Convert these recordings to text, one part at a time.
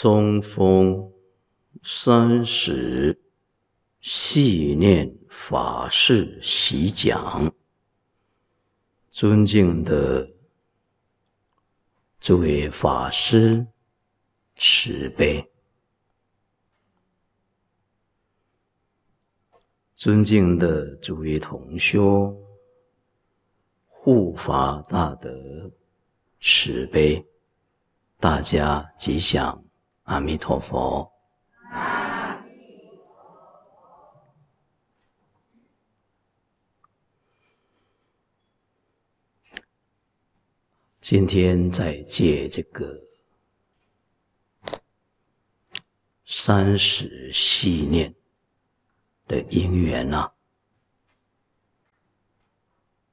中峰三十系念法事习讲，尊敬的诸位法师慈悲，尊敬的诸位同学护法大德慈悲，大家吉祥。阿弥陀佛。今天在借这个三十系念的因缘呐，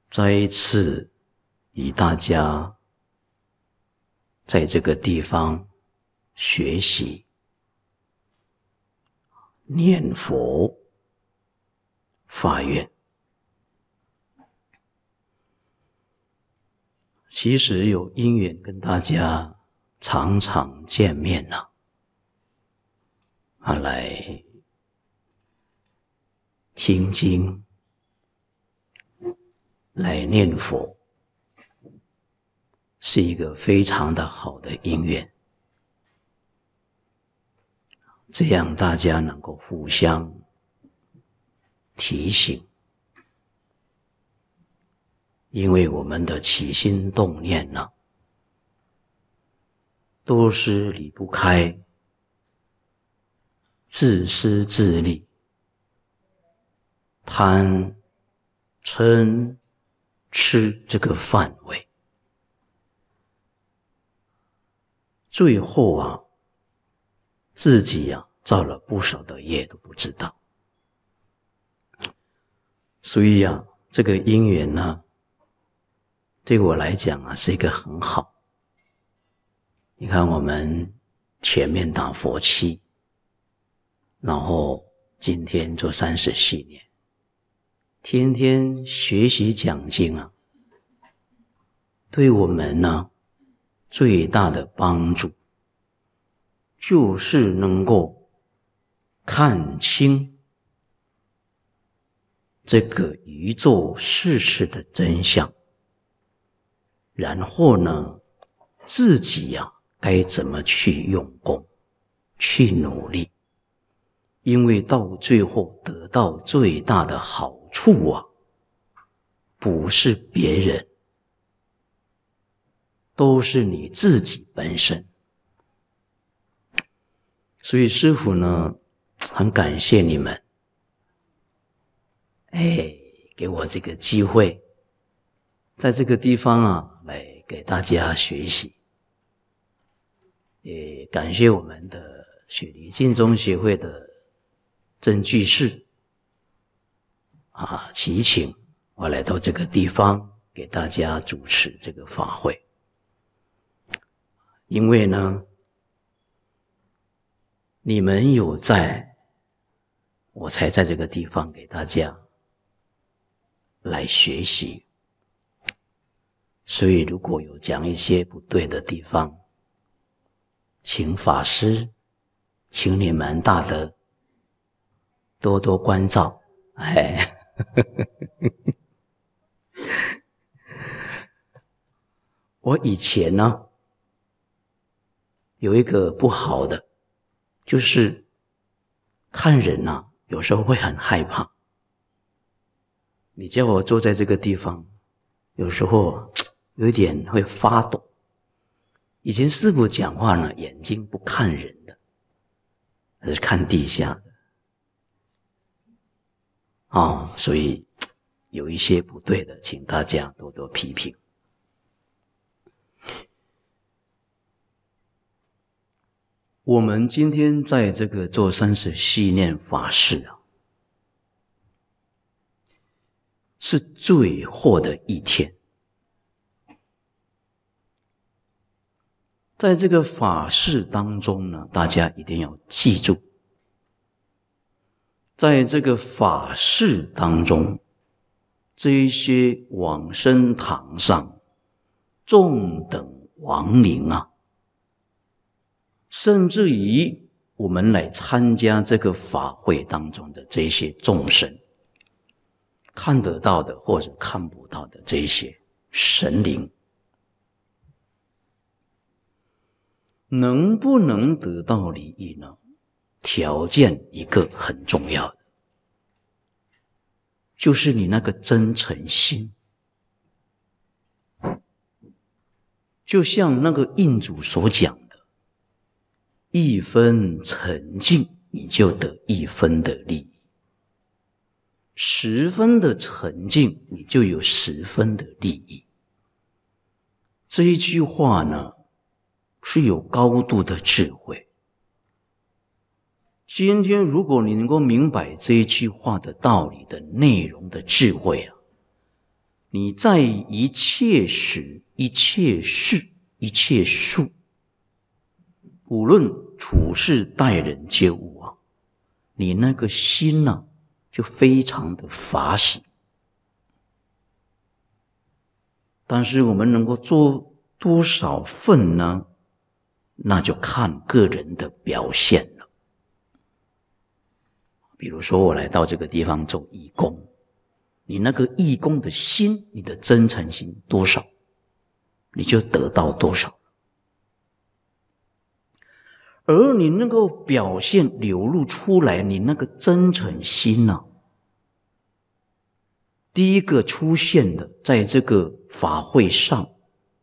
再一次与大家在这个地方。学习念佛发愿，其实有因缘跟大家常常见面呢。来听经，来念佛，是一个非常的好的因缘。这样大家能够互相提醒，因为我们的起心动念呢，都是离不开自私自利、贪、嗔、痴这个范围，最后啊。自己呀造了不少的业都不知道，所以呀，这个因缘呢，对我来讲啊是一个很好。你看我们前面打佛七，然后今天做三十系念，天天学习讲经啊，对我们呢最大的帮助。就是能够看清这个宇宙事实的真相，然后呢，自己呀该怎么去用功，去努力，因为到最后得到最大的好处啊，不是别人，都是你自己本身。所以师傅呢，很感谢你们，哎，给我这个机会，在这个地方啊，来给大家学习。也感谢我们的雪梨敬中协会的郑居士，啊，启请我来到这个地方给大家主持这个法会，因为呢。你们有在，我才在这个地方给大家来学习。所以如果有讲一些不对的地方，请法师，请你们大德多多关照。哎，我以前呢有一个不好的。就是看人呐，有时候会很害怕。你叫我坐在这个地方，有时候 有点会发抖。以前师傅讲话呢，眼睛不看人的，而是看地下的。啊，所以 有一些不对的，请大家多多批评。我们今天在这个做山时系念法事啊，是最后的一天。在这个法事当中呢，大家一定要记住，在这个法事当中，这一些往生堂上众等亡灵啊。甚至于我们来参加这个法会当中的这些众生，看得到的或者看不到的这些神灵，能不能得到利益呢？条件一个很重要的，就是你那个真诚心。就像那个印主所讲。一分沉静，你就得一分的利益；十分的沉静，你就有十分的利益。这一句话呢，是有高度的智慧。今天，如果你能够明白这一句话的道理的内容的智慧啊，你在一切时、一切事、一切数，无论。处事待人接物啊，你那个心呢，就非常的法喜。但是我们能够做多少份呢？那就看个人的表现了。比如说，我来到这个地方做义工，你那个义工的心，你的真诚心多少，你就得到多少。而你能够表现、流露出来你那个真诚心呢？第一个出现的，在这个法会上，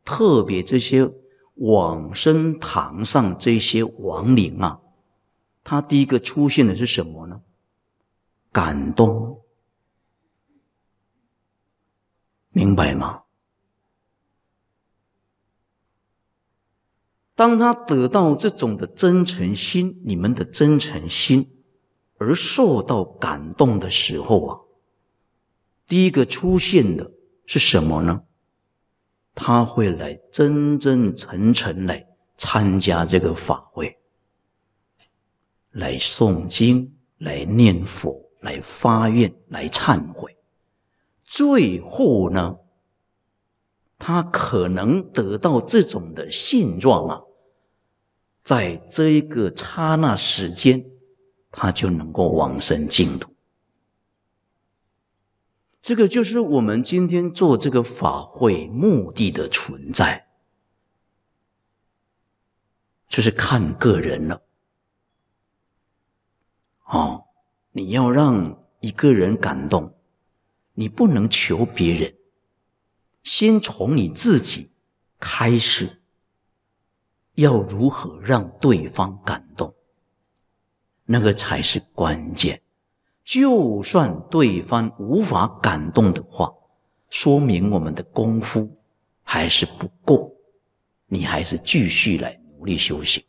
特别这些往生堂上这些亡灵啊，他第一个出现的是什么呢？感动，明白吗？当他得到这种的真诚心，你们的真诚心，而受到感动的时候啊，第一个出现的是什么呢？他会来真真诚诚来参加这个法会，来诵经，来念佛，来发愿，来忏悔。最后呢，他可能得到这种的性状啊。在这一个刹那时间，他就能够往生净土。这个就是我们今天做这个法会目的的存在，就是看个人了。哦，你要让一个人感动，你不能求别人，先从你自己开始。要如何让对方感动？那个才是关键。就算对方无法感动的话，说明我们的功夫还是不够，你还是继续来努力修行。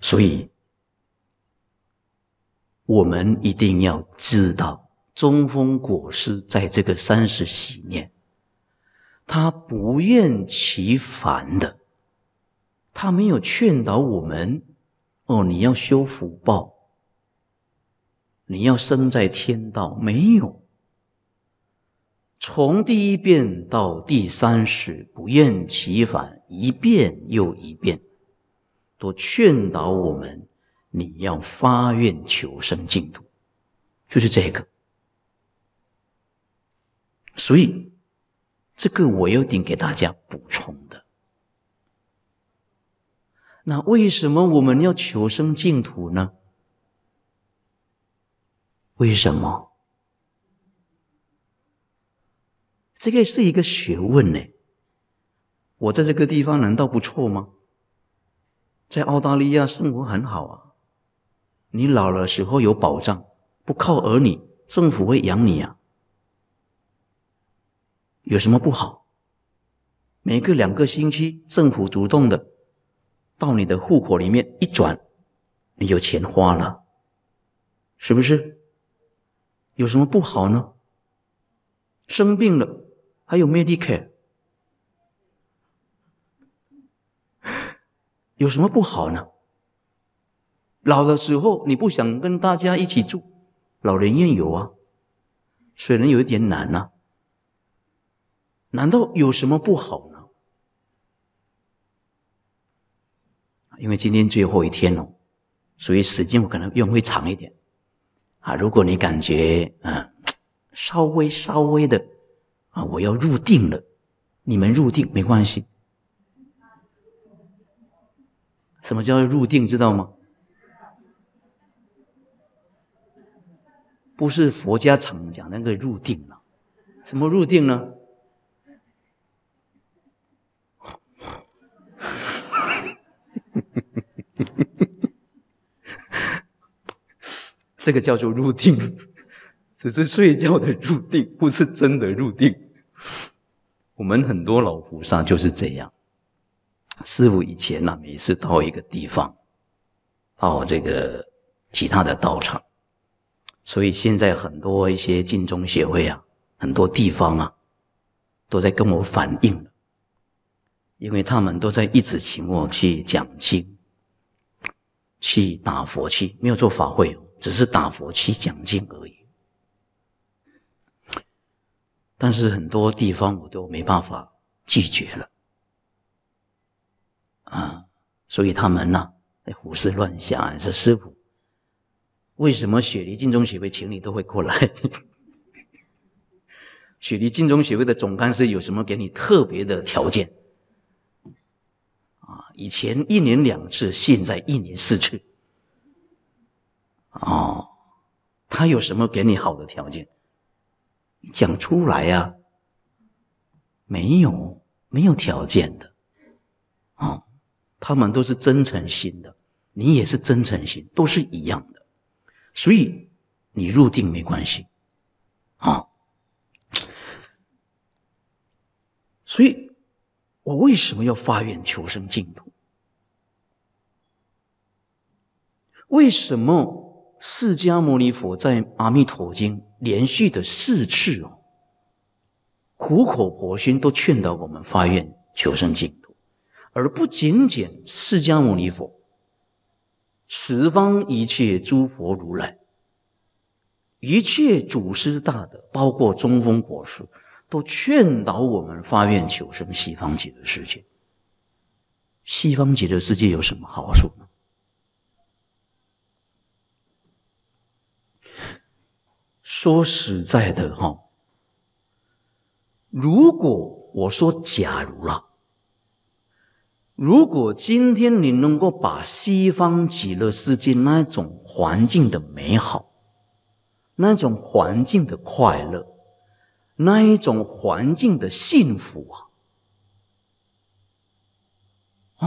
所以，我们一定要知道中风果师在这个三十喜念。他不厌其烦的，他没有劝导我们哦，你要修福报，你要生在天道，没有。从第一遍到第三十，不厌其烦，一遍又一遍，都劝导我们，你要发愿求生净土，就是这个，所以。这个我有点给大家补充的。那为什么我们要求生净土呢？为什么？这个是一个学问呢。我在这个地方难道不错吗？在澳大利亚生活很好啊。你老了时候有保障，不靠儿女，政府会养你啊。有什么不好？每隔两个星期，政府主动的到你的户口里面一转，你有钱花了，是不是？有什么不好呢？生病了还有 Medicare，有什么不好呢？老的时候你不想跟大家一起住，老人院有啊，虽然有一点难啊。难道有什么不好呢？因为今天最后一天了，所以时间我可能用会长一点。啊，如果你感觉啊，稍微稍微的，啊，我要入定了，你们入定没关系。什么叫入定？知道吗？不是佛家常讲那个入定了，什么入定呢？这个叫做入定，只是睡觉的入定，不是真的入定。我们很多老菩萨就是这样。师傅以前呢，每次到一个地方，到这个其他的道场，所以现在很多一些净宗协会啊，很多地方啊，都在跟我反映。因为他们都在一直请我去讲经、去打佛器，没有做法会，只是打佛器、讲经而已。但是很多地方我都没办法拒绝了啊！所以他们呢，胡思乱想，说师傅，为什么雪梨净宗学会请你都会过来？雪梨净宗学会的总干事有什么给你特别的条件？以前一年两次，现在一年四次。哦，他有什么给你好的条件？你讲出来呀？没有，没有条件的。哦，他们都是真诚心的，你也是真诚心，都是一样的。所以你入定没关系。啊，所以我为什么要发愿求生净土？为什么释迦牟尼佛在《阿弥陀经》连续的四次哦，苦口婆心都劝导我们发愿求生净土，而不仅仅释迦牟尼佛，十方一切诸佛如来，一切祖师大德，包括中风国师，都劝导我们发愿求生西方极乐世界。西方极乐世界有什么好处呢？说实在的，哈，如果我说假如了，如果今天你能够把西方极乐世界那一种环境的美好，那一种环境的快乐，那一种环境的幸福啊，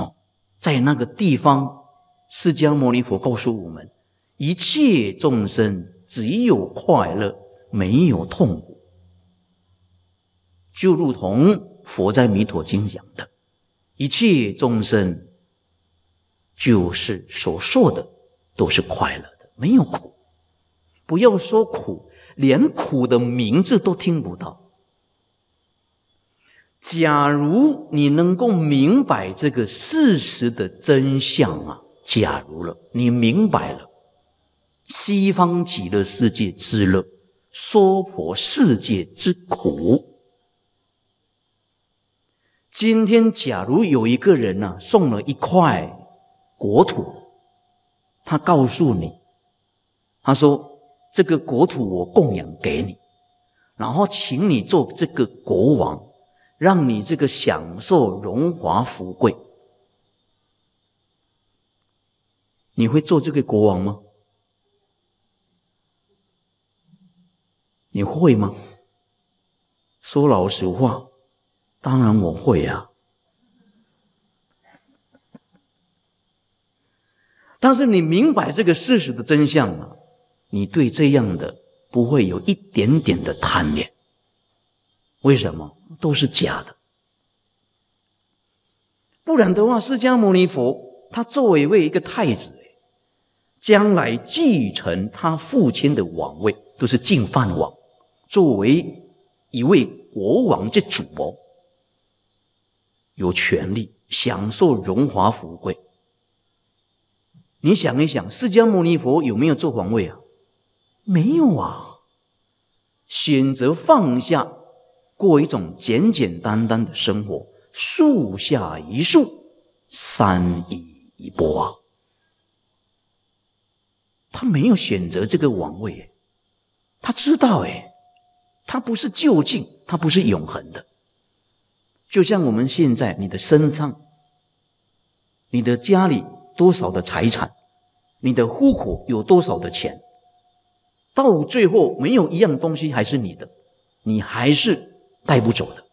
哦，在那个地方，释迦牟尼佛告诉我们，一切众生。只有快乐，没有痛苦，就如同佛在《弥陀经》讲的，一切众生就是所说的都是快乐的，没有苦。不要说苦，连苦的名字都听不到。假如你能够明白这个事实的真相啊，假如了，你明白了。西方极乐世界之乐，娑婆世界之苦。今天假如有一个人呢，送了一块国土，他告诉你，他说：“这个国土我供养给你，然后请你做这个国王，让你这个享受荣华富贵。”你会做这个国王吗？你会吗？说老实话，当然我会呀。但是你明白这个事实的真相了，你对这样的不会有一点点的贪恋。为什么？都是假的。不然的话，释迦牟尼佛他作为位一个太子，将来继承他父亲的王位，都是净饭王。作为一位国王之主，有权利享受荣华富贵。你想一想，释迦牟尼佛有没有做皇位啊？没有啊。选择放下，过一种简简单单的生活。树下一树，山一一波啊。他没有选择这个王位，他知道哎。它不是就近，它不是永恒的。就像我们现在，你的身上、你的家里多少的财产，你的户口有多少的钱，到最后没有一样东西还是你的，你还是带不走的。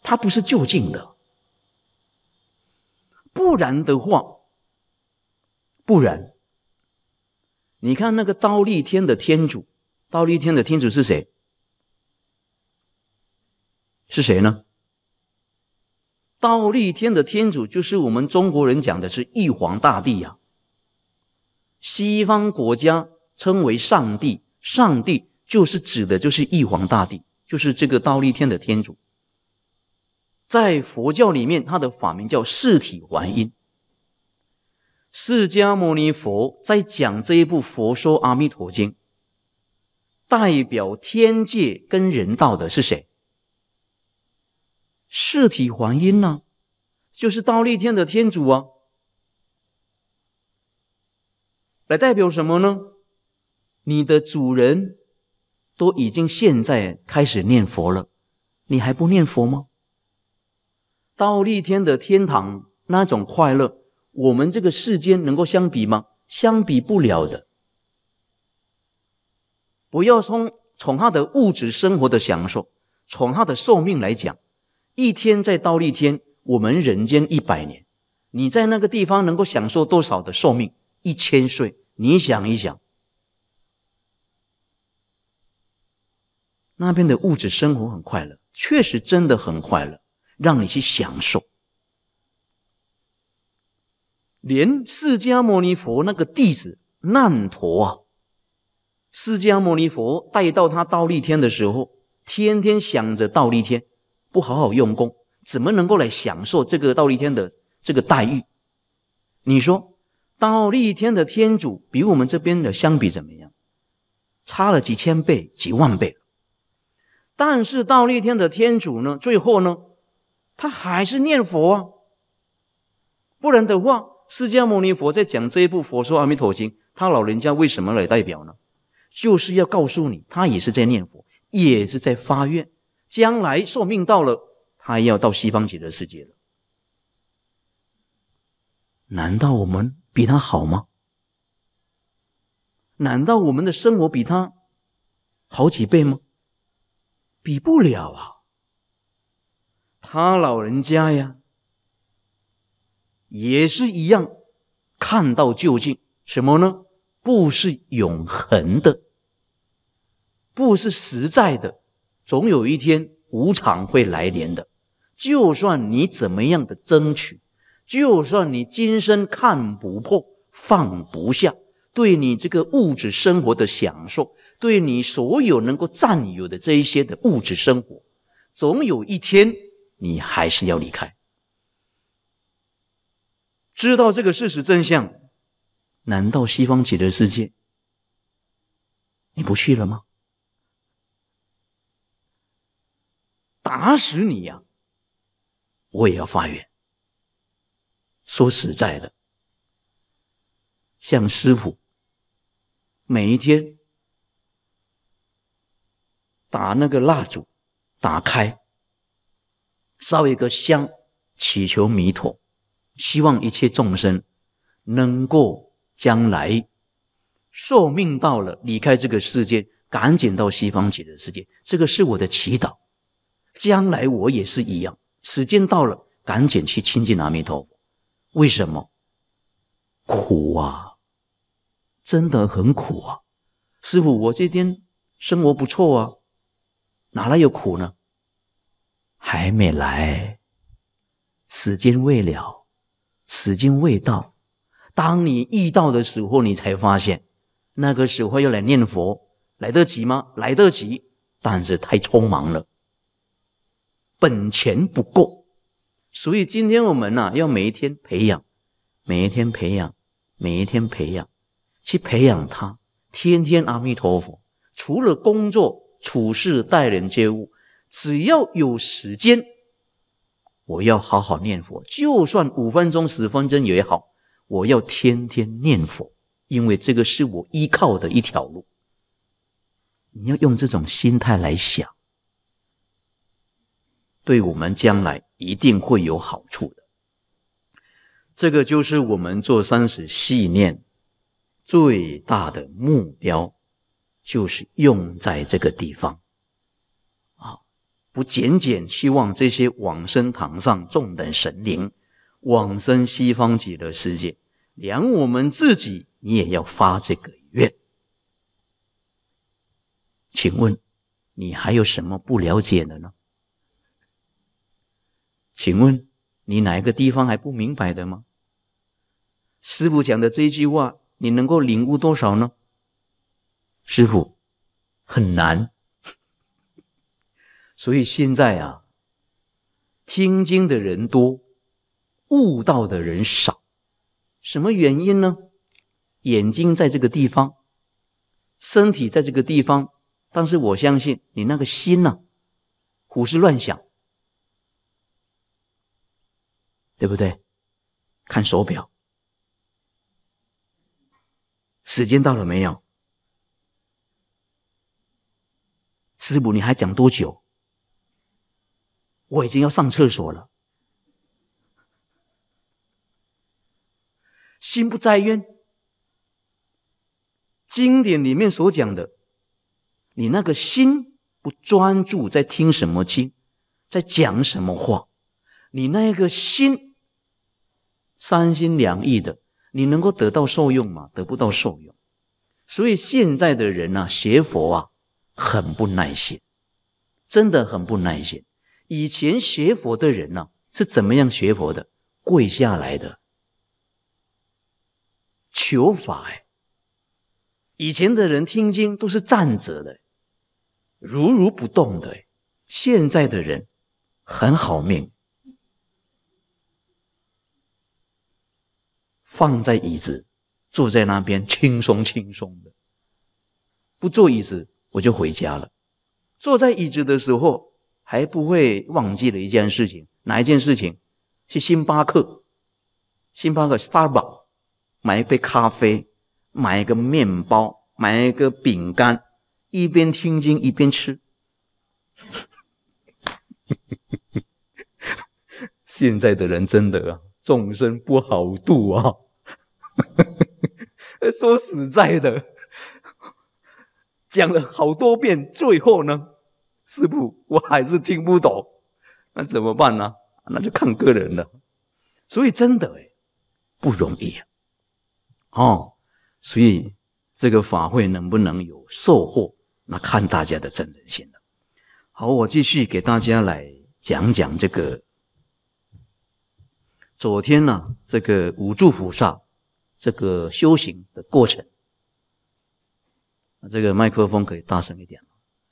它不是就近的，不然的话，不然，你看那个刀立天的天主，刀立天的天主是谁？是谁呢？道立天的天主就是我们中国人讲的是玉皇大帝呀。西方国家称为上帝，上帝就是指的就是玉皇大帝，就是这个道立天的天主。在佛教里面，他的法名叫四体还音。释迦牟尼佛在讲这一部《佛说阿弥陀经》，代表天界跟人道的是谁？四体黄阴呢，就是倒立天的天主啊，来代表什么呢？你的主人都已经现在开始念佛了，你还不念佛吗？倒立天的天堂那种快乐，我们这个世间能够相比吗？相比不了的。不要从从他的物质生活的享受，从他的寿命来讲。一天在倒立天，我们人间一百年，你在那个地方能够享受多少的寿命？一千岁，你想一想。那边的物质生活很快乐，确实真的很快乐，让你去享受。连释迦牟尼佛那个弟子难陀，啊，释迦牟尼佛带到他倒立天的时候，天天想着倒立天。不好好用功，怎么能够来享受这个道立天的这个待遇？你说，道立天的天主比我们这边的相比怎么样？差了几千倍、几万倍。但是道立天的天主呢，最后呢，他还是念佛啊。不然的话，释迦牟尼佛在讲这一部《佛说阿弥陀经》，他老人家为什么来代表呢？就是要告诉你，他也是在念佛，也是在发愿。将来寿命到了，他要到西方极乐世界了。难道我们比他好吗？难道我们的生活比他好几倍吗？比不了啊。他老人家呀，也是一样看到究竟什么呢？不是永恒的，不是实在的。总有一天无常会来临的，就算你怎么样的争取，就算你今生看不破放不下，对你这个物质生活的享受，对你所有能够占有的这一些的物质生活，总有一天你还是要离开。知道这个事实真相，难道西方极乐世界你不去了吗？打死你呀！我也要发愿。说实在的，向师傅，每一天打那个蜡烛，打开，烧一个香，祈求弥陀，希望一切众生能够将来寿命到了，离开这个世界，赶紧到西方极乐世界。这个是我的祈祷。将来我也是一样，时间到了，赶紧去亲近阿弥陀。佛。为什么？苦啊，真的很苦啊。师傅，我这天生活不错啊，哪来有苦呢？还没来，时间未了，时间未到。当你遇到的时候，你才发现，那个时候要来念佛，来得及吗？来得及，但是太匆忙了。本钱不够，所以今天我们呢，要每一天培养，每一天培养，每一天培养，去培养他。天天阿弥陀佛，除了工作、处事、待人接物，只要有时间，我要好好念佛，就算五分钟、十分钟也好，我要天天念佛，因为这个是我依靠的一条路。你要用这种心态来想。对我们将来一定会有好处的，这个就是我们做三十系念最大的目标，就是用在这个地方啊！不仅仅希望这些往生堂上众等神灵往生西方极乐世界，连我们自己你也要发这个愿。请问你还有什么不了解的呢？请问你哪一个地方还不明白的吗？师傅讲的这句话，你能够领悟多少呢？师傅，很难。所以现在啊，听经的人多，悟道的人少。什么原因呢？眼睛在这个地方，身体在这个地方，但是我相信你那个心呢，胡思乱想。对不对？看手表，时间到了没有？师傅，你还讲多久？我已经要上厕所了。心不在焉。经典里面所讲的，你那个心不专注，在听什么经，在讲什么话？你那个心。三心两意的，你能够得到受用吗？得不到受用。所以现在的人呢，学佛啊，很不耐心，真的很不耐心。以前学佛的人呢，是怎么样学佛的？跪下来的，求法。哎。以前的人听经都是站着的，如如不动的。现在的人很好命。放在椅子，坐在那边轻松轻松的。不坐椅子，我就回家了。坐在椅子的时候，还不会忘记了一件事情，哪一件事情？是星巴克，星巴克 Starb，u c k s 买一杯咖啡，买一个面包，买一个饼干，一边听经一边吃。现在的人真的啊，众生不好度啊！说实在的，讲了好多遍，最后呢，师傅我还是听不懂，那怎么办呢？那就看个人了。所以真的不容易啊！哦，所以这个法会能不能有收获，那看大家的真人性了。好，我继续给大家来讲讲这个。昨天呢，这个五祝菩萨。这个修行的过程，这个麦克风可以大声一点，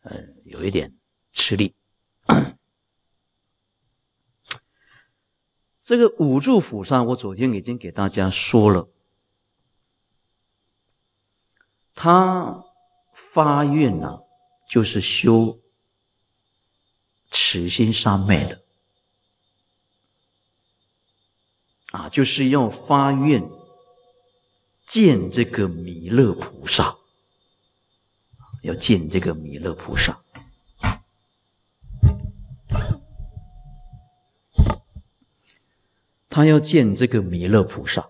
呃，有一点吃力。这个五柱府上，我昨天已经给大家说了，他发愿呢，就是修慈心三昧的，啊，就是要发愿。见这个弥勒菩萨，要见这个弥勒菩萨，他要见这个弥勒菩萨。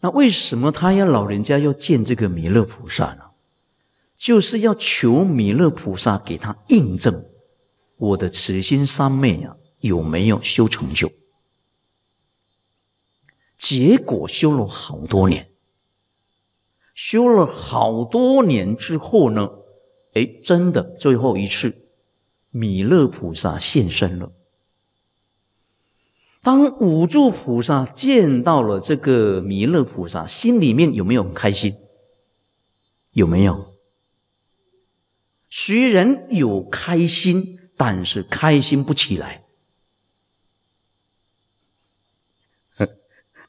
那为什么他要老人家要见这个弥勒菩萨呢？就是要求弥勒菩萨给他印证我的慈心三昧啊有没有修成就？结果修了好多年，修了好多年之后呢？哎，真的最后一次，弥勒菩萨现身了。当五住菩萨见到了这个弥勒菩萨，心里面有没有开心？有没有？虽然有开心，但是开心不起来。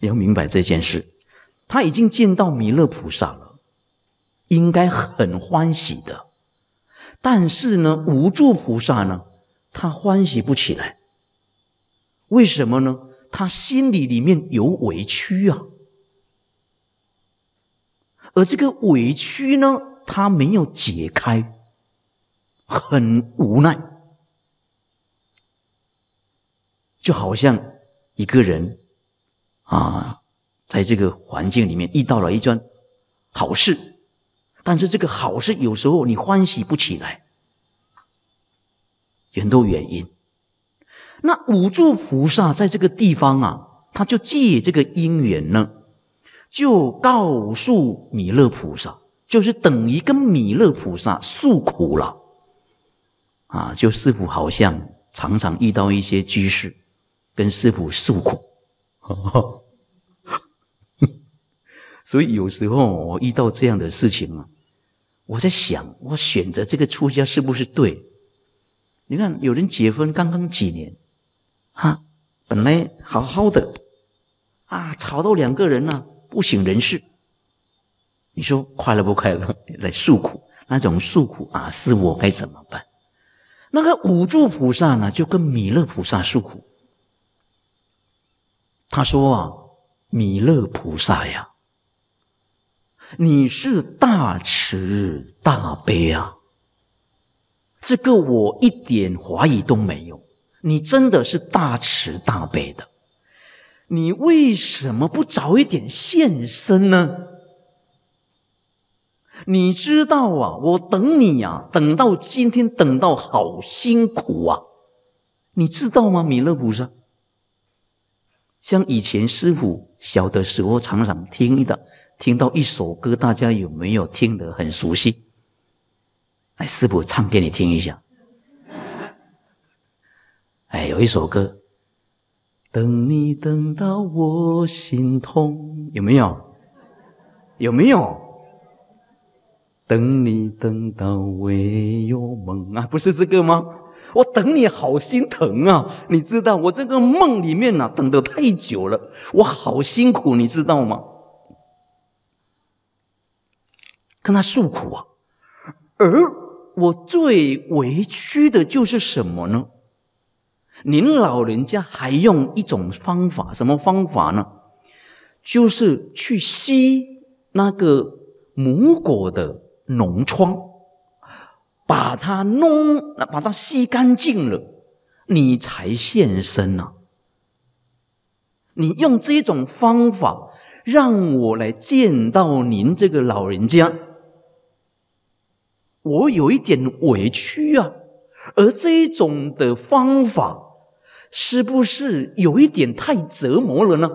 要明白这件事，他已经见到弥勒菩萨了，应该很欢喜的。但是呢，无助菩萨呢，他欢喜不起来。为什么呢？他心里里面有委屈啊，而这个委屈呢，他没有解开，很无奈，就好像一个人。啊，在这个环境里面遇到了一桩好事，但是这个好事有时候你欢喜不起来，很多原因。那五住菩萨在这个地方啊，他就借这个因缘呢，就告诉弥勒菩萨，就是等于跟弥勒菩萨诉苦了。啊，就师傅好像常常遇到一些居士跟师傅诉苦。哦，所以有时候我遇到这样的事情啊，我在想，我选择这个出家是不是对？你看，有人结婚刚刚几年，哈，本来好好的，啊，吵到两个人呢，不省人事。你说快乐不快乐？来诉苦，那种诉苦啊，是我该怎么办？那个五住菩萨呢，就跟弥勒菩萨诉苦。他说：“啊，弥勒菩萨呀，你是大慈大悲啊！这个我一点怀疑都没有，你真的是大慈大悲的。你为什么不早一点现身呢？你知道啊，我等你呀，等到今天，等到好辛苦啊！你知道吗，弥勒菩萨？”像以前师傅小的时候常常听的，听到一首歌，大家有没有听得很熟悉？哎，师傅唱给你听一下。哎，有一首歌，等你等到我心痛，有没有？有没有？等你等到唯有梦啊，不是这个吗？我等你好心疼啊！你知道我这个梦里面啊等得太久了，我好辛苦，你知道吗？跟他诉苦啊，而我最委屈的就是什么呢？您老人家还用一种方法，什么方法呢？就是去吸那个母果的脓疮。把它弄，把它吸干净了，你才现身呢。你用这种方法让我来见到您这个老人家，我有一点委屈啊。而这一种的方法，是不是有一点太折磨了呢？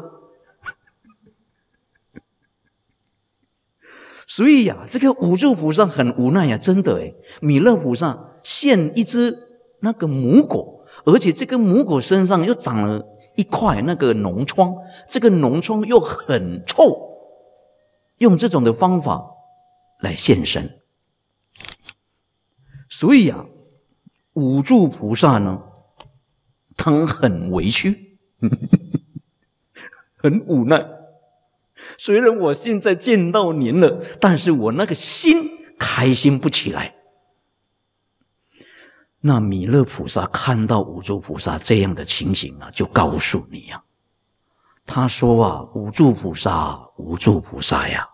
所以呀，这个五住菩萨很无奈呀，真的诶，弥勒菩萨现一只那个母狗，而且这个母狗身上又长了一块那个脓疮，这个脓疮又很臭，用这种的方法来现身。所以呀，五住菩萨呢，他很委屈，很无奈。虽然我现在见到您了，但是我那个心开心不起来。那弥勒菩萨看到五住菩萨这样的情形啊，就告诉你呀：“他说啊，五住菩萨，五住菩萨呀，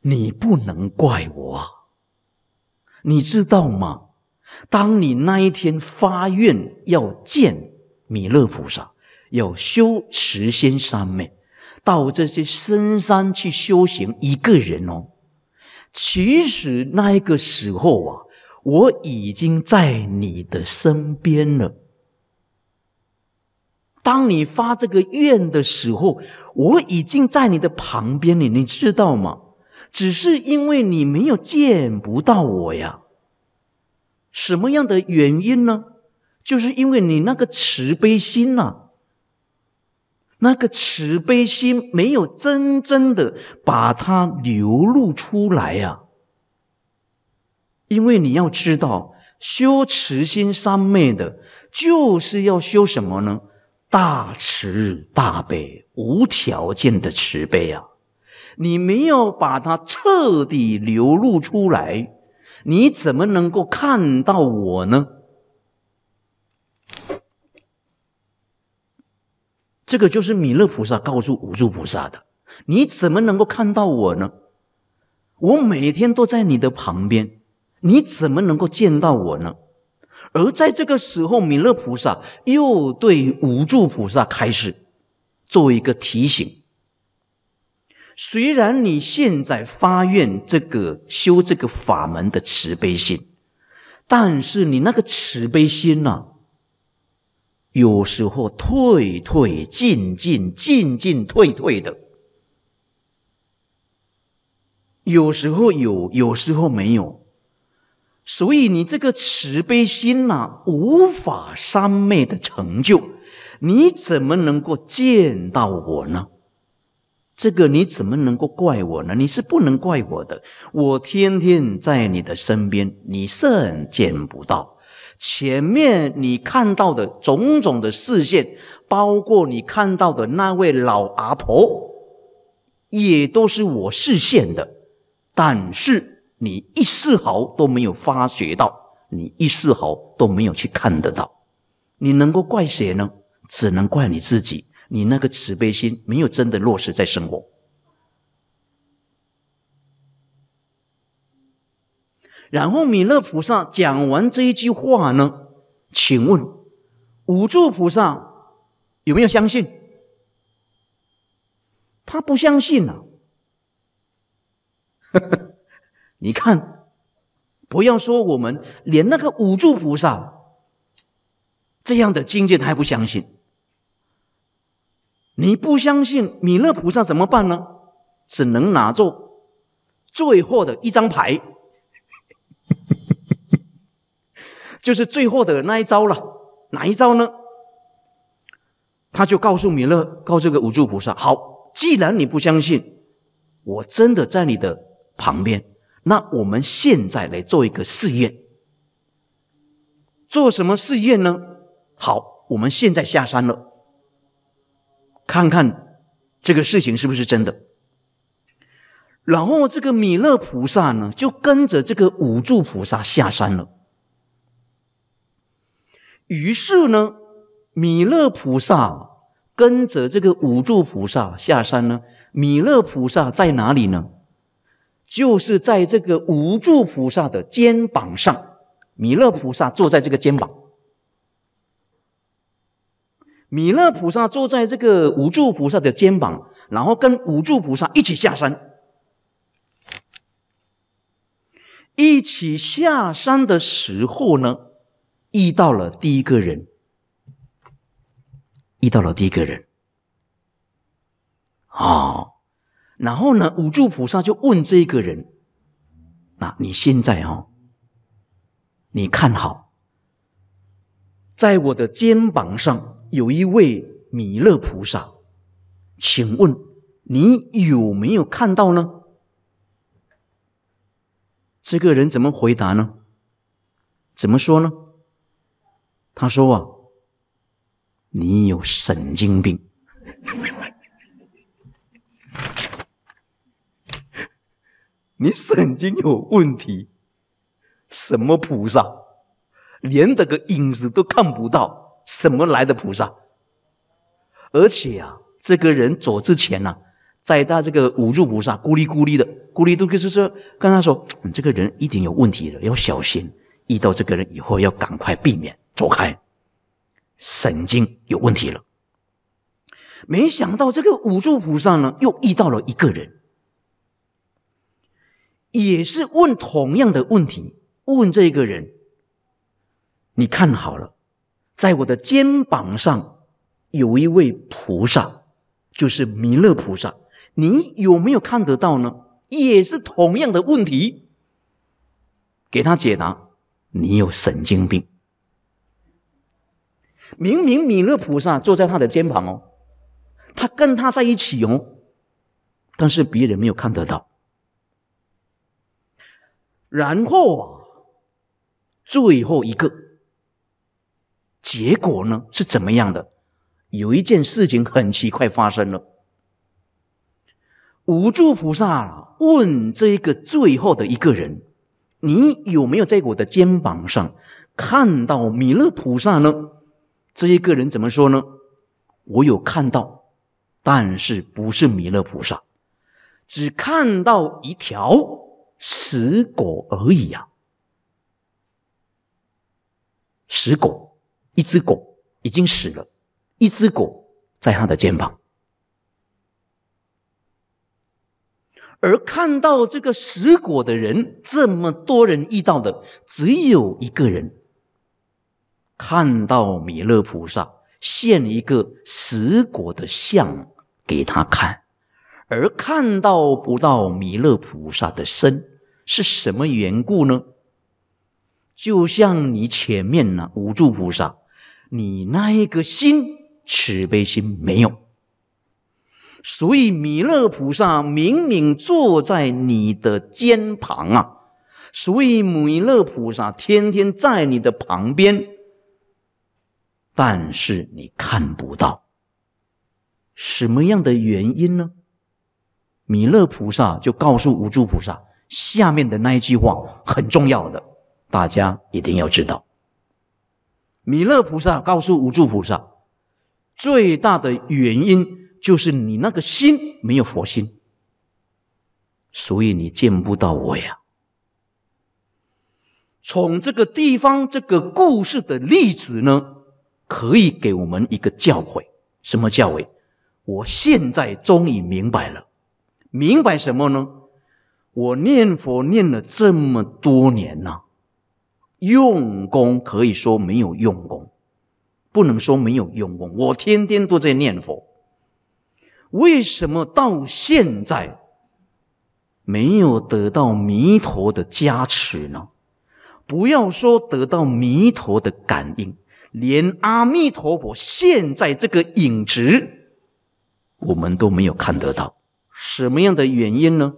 你不能怪我。你知道吗？当你那一天发愿要见弥勒菩萨，要修持仙三昧。”到这些深山去修行，一个人哦。其实那一个时候啊，我已经在你的身边了。当你发这个愿的时候，我已经在你的旁边，你你知道吗？只是因为你没有见不到我呀。什么样的原因呢？就是因为你那个慈悲心呐。那个慈悲心没有真正的把它流露出来呀，因为你要知道，修慈心三昧的，就是要修什么呢？大慈大悲、无条件的慈悲啊！你没有把它彻底流露出来，你怎么能够看到我呢？这个就是弥勒菩萨告诉五住菩萨的：“你怎么能够看到我呢？我每天都在你的旁边，你怎么能够见到我呢？”而在这个时候，弥勒菩萨又对五住菩萨开始做一个提醒：“虽然你现在发愿这个修这个法门的慈悲心，但是你那个慈悲心呢？”有时候退退进进进进退退的，有时候有，有时候没有。所以你这个慈悲心呐，无法三昧的成就，你怎么能够见到我呢？这个你怎么能够怪我呢？你是不能怪我的，我天天在你的身边，你甚见不到。前面你看到的种种的视线，包括你看到的那位老阿婆，也都是我视线的，但是你一丝毫都没有发觉到，你一丝毫都没有去看得到，你能够怪谁呢？只能怪你自己，你那个慈悲心没有真的落实在生活。然后，弥勒菩萨讲完这一句话呢，请问五住菩萨有没有相信？他不相信啊。你看，不要说我们，连那个五住菩萨这样的境界他还不相信。你不相信弥勒菩萨怎么办呢？只能拿着最后的一张牌。就是最后的那一招了，哪一招呢？他就告诉米勒，告这个五柱菩萨：“好，既然你不相信我真的在你的旁边，那我们现在来做一个试验。做什么试验呢？好，我们现在下山了，看看这个事情是不是真的。然后这个米勒菩萨呢，就跟着这个五柱菩萨下山了。”于是呢，弥勒菩萨跟着这个五住菩萨下山呢。弥勒菩萨在哪里呢？就是在这个五住菩萨的肩膀上，弥勒菩萨坐在这个肩膀。弥勒菩萨坐在这个五住菩萨的肩膀，然后跟五住菩萨一起下山。一起下山的时候呢？遇到了第一个人，遇到了第一个人，哦，然后呢，五住菩萨就问这个人：“那你现在啊，你看好，在我的肩膀上有一位弥勒菩萨，请问你有没有看到呢？”这个人怎么回答呢？怎么说呢？他说：“啊，你有神经病，你神经有问题。什么菩萨，连这个影子都看不到，什么来的菩萨？而且啊，这个人走之前呢，在他这个五柱菩萨咕哩咕哩的咕哩嘟咕是说，跟他说，你这个人一定有问题了，要小心，遇到这个人以后要赶快避免。”走开，神经有问题了。没想到这个五住菩萨呢，又遇到了一个人，也是问同样的问题。问这个人，你看好了，在我的肩膀上有一位菩萨，就是弥勒菩萨，你有没有看得到呢？也是同样的问题，给他解答，你有神经病。明明弥勒菩萨坐在他的肩膀哦，他跟他在一起哦，但是别人没有看得到。然后最后一个结果呢是怎么样的？有一件事情很奇怪发生了。五柱菩萨问这一个最后的一个人：“你有没有在我的肩膀上看到弥勒菩萨呢？”这一个人怎么说呢？我有看到，但是不是弥勒菩萨，只看到一条死狗而已啊！死狗，一只狗已经死了，一只狗在他的肩膀，而看到这个死果的人，这么多人遇到的只有一个人。看到弥勒菩萨现一个十果的像给他看，而看到不到弥勒菩萨的身是什么缘故呢？就像你前面呢五助菩萨，你那一个心慈悲心没有，所以弥勒菩萨明明坐在你的肩旁啊，所以弥勒菩萨天天在你的旁边。但是你看不到什么样的原因呢？弥勒菩萨就告诉无住菩萨，下面的那一句话很重要的，大家一定要知道。弥勒菩萨告诉无住菩萨，最大的原因就是你那个心没有佛心，所以你见不到我呀。从这个地方这个故事的例子呢。可以给我们一个教诲，什么教诲？我现在终于明白了，明白什么呢？我念佛念了这么多年呢，用功可以说没有用功，不能说没有用功，我天天都在念佛，为什么到现在没有得到弥陀的加持呢？不要说得到弥陀的感应。连阿弥陀佛现在这个影子，我们都没有看得到，什么样的原因呢？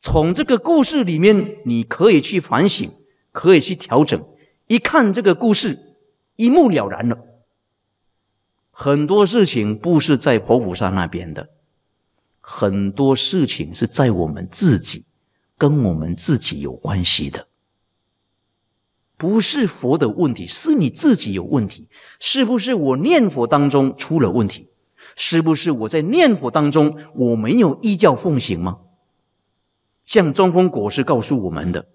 从这个故事里面，你可以去反省，可以去调整。一看这个故事，一目了然了。很多事情不是在佛菩萨那边的，很多事情是在我们自己，跟我们自己有关系的。不是佛的问题，是你自己有问题。是不是我念佛当中出了问题？是不是我在念佛当中我没有依教奉行吗？像中峰国师告诉我们的，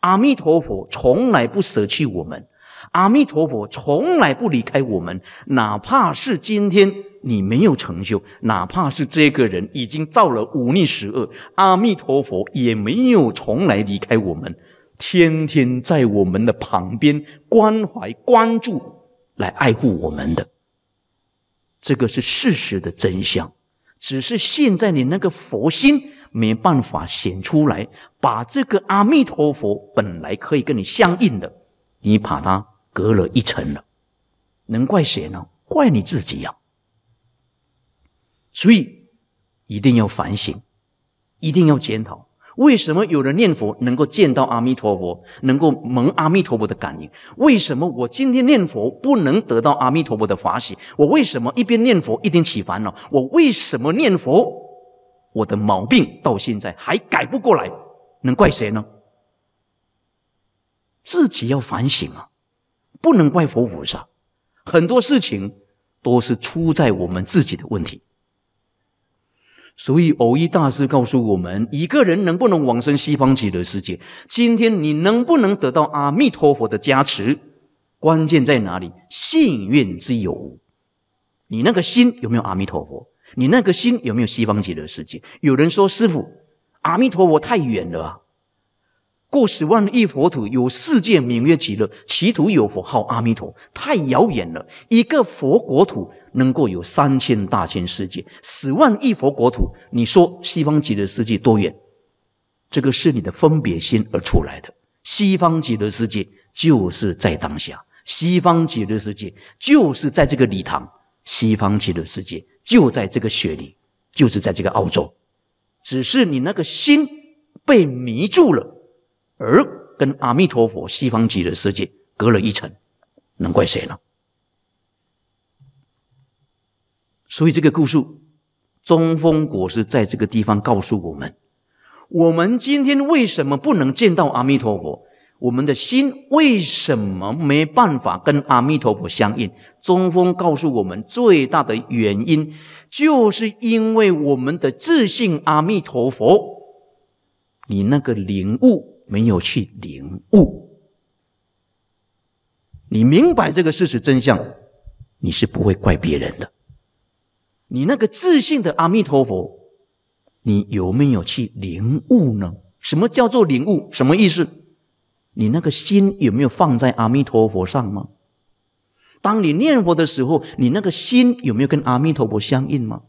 阿弥陀佛从来不舍弃我们，阿弥陀佛从来不离开我们。哪怕是今天你没有成就，哪怕是这个人已经造了五逆十恶，阿弥陀佛也没有从来离开我们。天天在我们的旁边关怀、关注、来爱护我们的，这个是事实的真相。只是现在你那个佛心没办法显出来，把这个阿弥陀佛本来可以跟你相应的，你把它隔了一层了。能怪谁呢？怪你自己呀！所以一定要反省，一定要检讨。为什么有人念佛能够见到阿弥陀佛，能够蒙阿弥陀佛的感应？为什么我今天念佛不能得到阿弥陀佛的法喜？我为什么一边念佛一边起烦恼？我为什么念佛，我的毛病到现在还改不过来？能怪谁呢？自己要反省啊，不能怪佛菩萨。很多事情都是出在我们自己的问题。所以，偶一大师告诉我们，一个人能不能往生西方极乐世界？今天你能不能得到阿弥陀佛的加持？关键在哪里？幸运之有无。你那个心有没有阿弥陀佛？你那个心有没有西方极乐世界？有人说：“师傅，阿弥陀佛太远了啊，过十万亿佛土有世界名曰极乐，其土有佛号阿弥陀，太遥远了，一个佛国土。”能够有三千大千世界、十万亿佛国土，你说西方极乐世界多远？这个是你的分别心而出来的。西方极乐世界就是在当下，西方极乐世界就是在这个礼堂，西方极乐世界就在这个雪里，就是在这个澳洲。只是你那个心被迷住了，而跟阿弥陀佛西方极乐世界隔了一层，能怪谁呢？所以这个故事，中峰果是在这个地方告诉我们：我们今天为什么不能见到阿弥陀佛？我们的心为什么没办法跟阿弥陀佛相应？中峰告诉我们，最大的原因就是因为我们的自信阿弥陀佛，你那个领悟没有去领悟。你明白这个事实真相，你是不会怪别人的。你那个自信的阿弥陀佛，你有没有去领悟呢？什么叫做领悟？什么意思？你那个心有没有放在阿弥陀佛上吗？当你念佛的时候，你那个心有没有跟阿弥陀佛相应吗？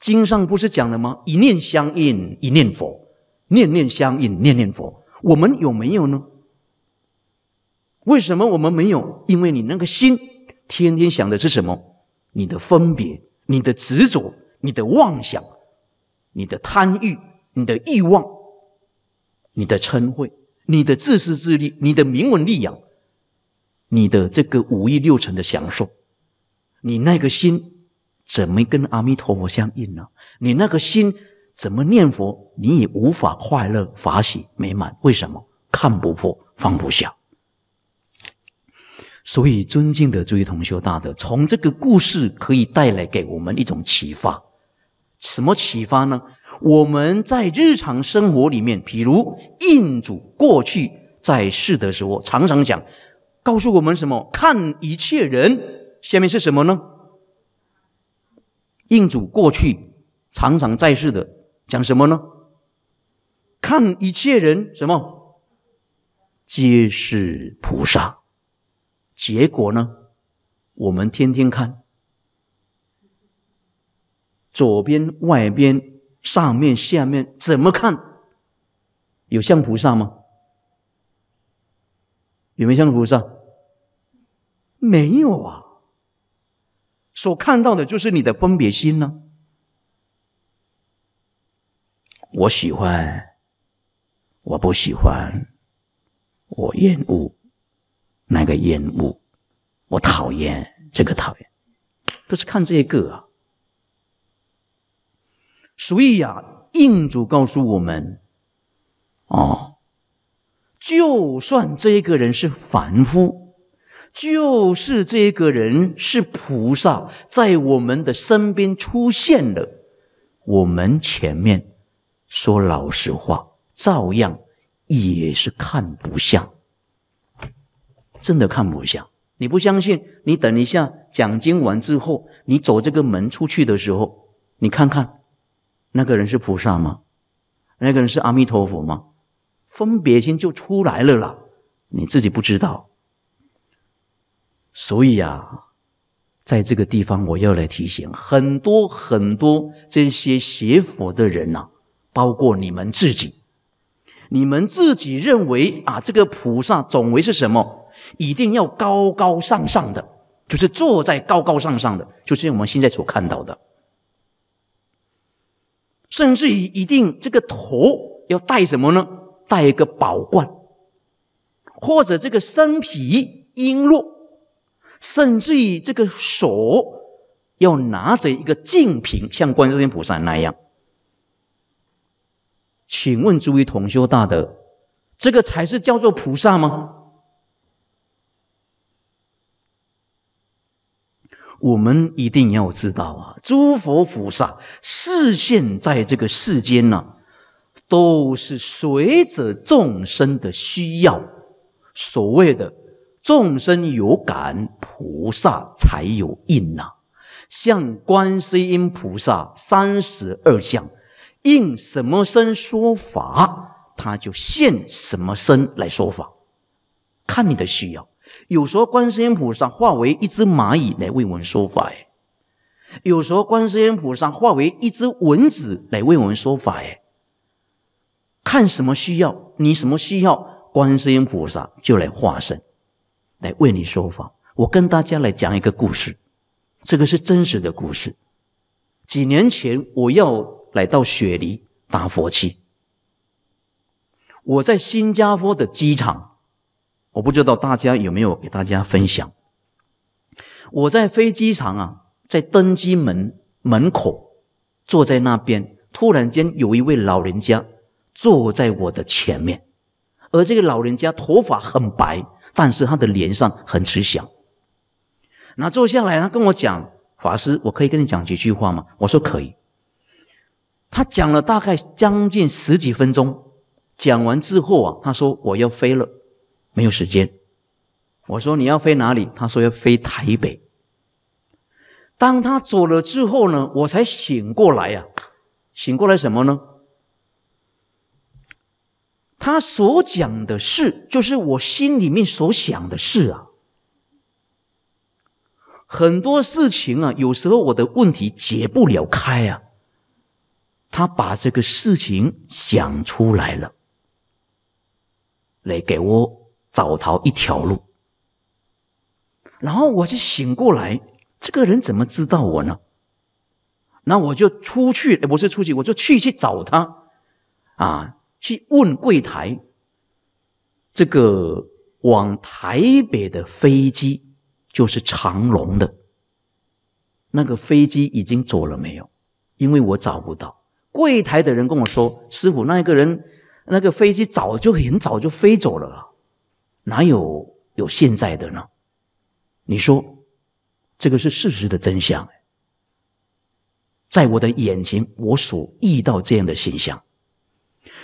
经上不是讲了吗？一念相应，一念佛；念念相应，念念佛。我们有没有呢？为什么我们没有？因为你那个心天天想的是什么？你的分别，你的执着，你的妄想，你的贪欲，你的欲望，你的嗔恚，你的自私自利，你的名闻利养，你的这个五欲六尘的享受，你那个心怎么跟阿弥陀佛相应呢？你那个心怎么念佛，你也无法快乐、法喜、美满？为什么？看不破，放不下。所以，尊敬的诸位同修大德，从这个故事可以带来给我们一种启发。什么启发呢？我们在日常生活里面，譬如印主过去在世的时候，常常讲，告诉我们什么？看一切人，下面是什么呢？印主过去常常在世的讲什么呢？看一切人，什么？皆是菩萨。结果呢？我们天天看，左边、外边、上面、下面，怎么看？有像菩萨吗？有没有像菩萨？没有啊！所看到的就是你的分别心呢。我喜欢，我不喜欢，我厌恶。那个厌恶，我讨厌这个讨厌，都是看这个啊。所以呀，印主告诉我们：哦，就算这个人是凡夫，就是这个人是菩萨，在我们的身边出现了，我们前面说老实话，照样也是看不像。真的看不下。你不相信？你等一下讲经完之后，你走这个门出去的时候，你看看，那个人是菩萨吗？那个人是阿弥陀佛吗？分别心就出来了啦，你自己不知道。所以啊，在这个地方我要来提醒很多很多这些邪佛的人呐，包括你们自己，你们自己认为啊，这个菩萨总为是什么？一定要高高上上的，就是坐在高高上上的，就是我们现在所看到的。甚至于一定这个头要戴什么呢？戴一个宝冠，或者这个身皮璎珞，甚至于这个手要拿着一个净瓶，像观世音菩萨那样。请问诸位同修大德，这个才是叫做菩萨吗？我们一定要知道啊，诸佛菩萨视现在这个世间呢，都是随着众生的需要。所谓的众生有感，菩萨才有应呐，像观世音菩萨三十二相，应什么身说法，他就现什么身来说法，看你的需要。有时候观世音菩萨化为一只蚂蚁来为我们说法，哎；有时候观世音菩萨化为一只蚊子来为我们说法，哎。看什么需要，你什么需要，观世音菩萨就来化身，来为你说法。我跟大家来讲一个故事，这个是真实的故事。几年前我要来到雪梨打佛七，我在新加坡的机场。我不知道大家有没有给大家分享。我在飞机场啊，在登机门门口坐在那边，突然间有一位老人家坐在我的前面，而这个老人家头发很白，但是他的脸上很慈祥。那坐下来，他跟我讲：“法师，我可以跟你讲几句话吗？”我说：“可以。”他讲了大概将近十几分钟，讲完之后啊，他说：“我要飞了。”没有时间，我说你要飞哪里？他说要飞台北。当他走了之后呢，我才醒过来呀，醒过来什么呢？他所讲的事，就是我心里面所想的事啊。很多事情啊，有时候我的问题解不了开啊，他把这个事情想出来了，来给我。找逃一条路，然后我就醒过来。这个人怎么知道我呢？那我就出去，不是出去，我就去去找他，啊，去问柜台。这个往台北的飞机就是长龙的，那个飞机已经走了没有？因为我找不到柜台的人跟我说：“师傅，那一个人，那个飞机早就很早就飞走了。”哪有有现在的呢？你说，这个是事实的真相，在我的眼前，我所遇到这样的现象。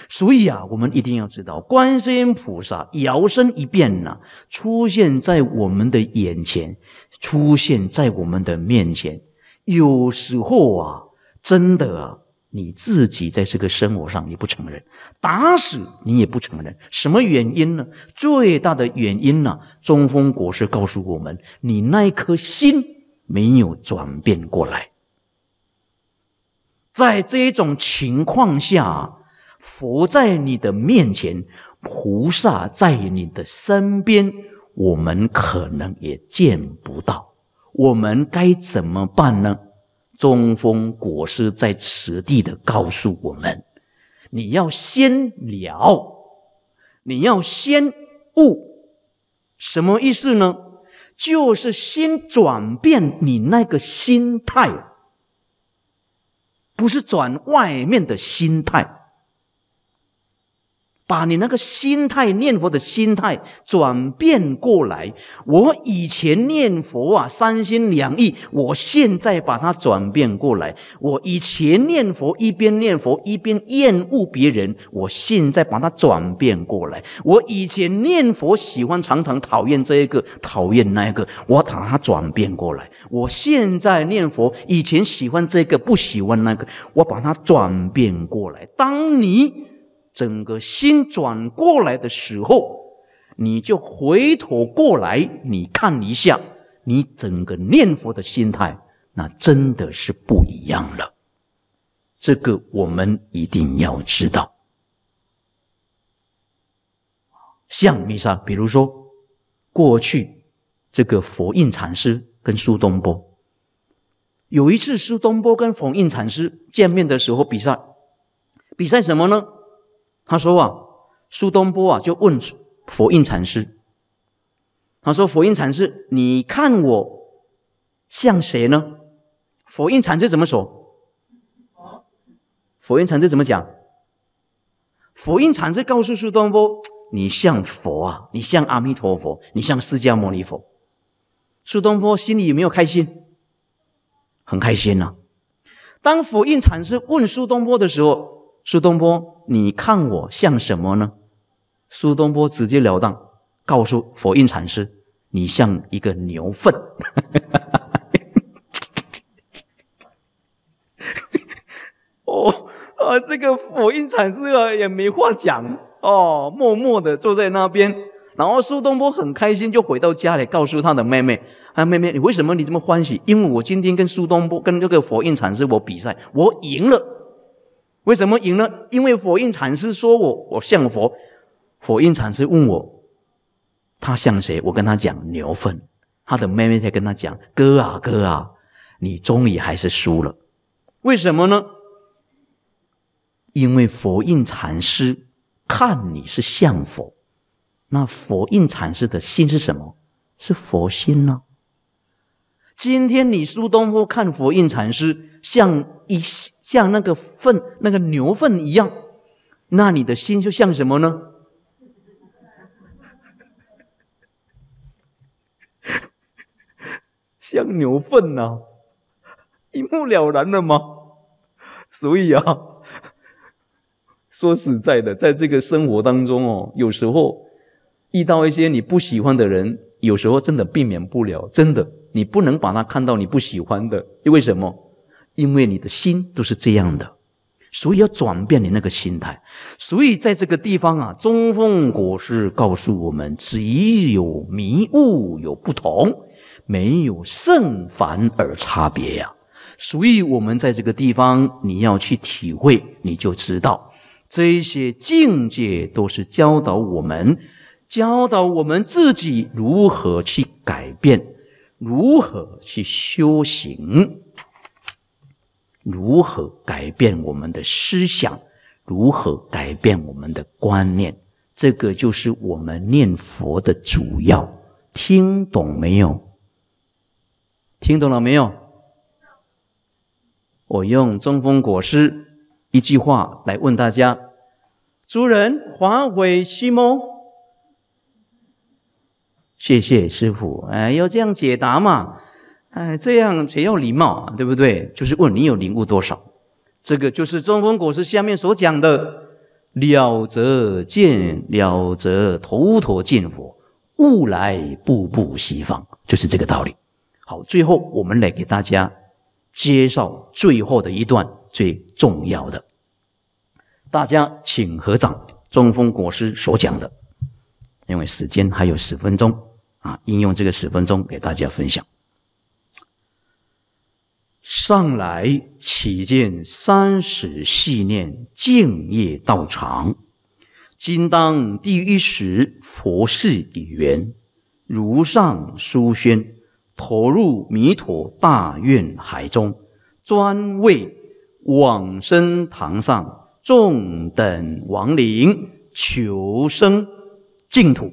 所以啊，我们一定要知道，观世音菩萨摇身一变呢，出现在我们的眼前，出现在我们的面前。有时候啊，真的。啊，你自己在这个生活上你不承认，打死你也不承认，什么原因呢？最大的原因呢？中峰国师告诉我们，你那一颗心没有转变过来。在这种情况下，佛在你的面前，菩萨在你的身边，我们可能也见不到。我们该怎么办呢？中风国师在此地的告诉我们：“你要先了，你要先悟，什么意思呢？就是先转变你那个心态，不是转外面的心态。”把你那个心态念佛的心态转变过来。我以前念佛啊三心两意，我现在把它转变过来。我以前念佛一边念佛一边厌恶别人，我现在把它转变过来。我以前念佛喜欢常常讨厌这一个讨厌那个，我把它转变过来。我现在念佛以前喜欢这个不喜欢那个，我把它转变过来。当你。整个心转过来的时候，你就回头过来，你看一下，你整个念佛的心态，那真的是不一样了。这个我们一定要知道。像弥撒，比如说，过去这个佛印禅师跟苏东坡，有一次苏东坡跟佛印禅师见面的时候，比赛，比赛什么呢？他说：“啊，苏东坡啊，就问佛印禅师。他说：‘佛印禅师，你看我像谁呢？’佛印禅师怎么说？佛印禅师怎么讲？佛印禅师告诉苏东坡：‘你像佛啊，你像阿弥陀佛，你像释迦牟尼佛。’苏东坡心里有没有开心？很开心呐。当佛印禅师问苏东坡的时候。”苏东坡，你看我像什么呢？苏东坡直截了当告诉佛印禅师：“你像一个牛粪。”哦，啊，这个佛印禅师啊也没话讲哦，默默的坐在那边。然后苏东坡很开心，就回到家里告诉他的妹妹：“啊，妹妹，你为什么你这么欢喜？因为我今天跟苏东坡跟这个佛印禅师我比赛，我赢了。”为什么赢了？因为佛印禅师说我我像佛，佛印禅师问我，他像谁？我跟他讲牛粪。他的妹妹在跟他讲：“哥啊哥啊，你终于还是输了，为什么呢？因为佛印禅师看你是像佛，那佛印禅师的心是什么？是佛心呢。今天你苏东坡看佛印禅师像一。”像那个粪，那个牛粪一样，那你的心就像什么呢？像牛粪呐，一目了然了吗？所以啊，说实在的，在这个生活当中哦，有时候遇到一些你不喜欢的人，有时候真的避免不了，真的，你不能把他看到你不喜欢的，因为什么？因为你的心都是这样的，所以要转变你那个心态。所以在这个地方啊，中凤国师告诉我们：只有迷雾有不同，没有圣凡而差别呀。所以我们在这个地方，你要去体会，你就知道这些境界都是教导我们，教导我们自己如何去改变，如何去修行。如何改变我们的思想？如何改变我们的观念？这个就是我们念佛的主要。听懂没有？听懂了没有？我用中风果师一句话来问大家：诸人华回西蒙？谢谢师傅，哎，要这样解答嘛？哎，这样谁要礼貌，啊？对不对？就是问你有领悟多少，这个就是中峰果实下面所讲的“了则见，了则头陀见佛，悟来步步西方”，就是这个道理。好，最后我们来给大家介绍最后的一段最重要的，大家请合掌。中风国师所讲的，因为时间还有十分钟啊，应用这个十分钟给大家分享。上来起见三十系念静业道场，今当第一时佛事已圆，如上书宣，投入弥陀大愿海中，专为往生堂上众等亡灵求生净土。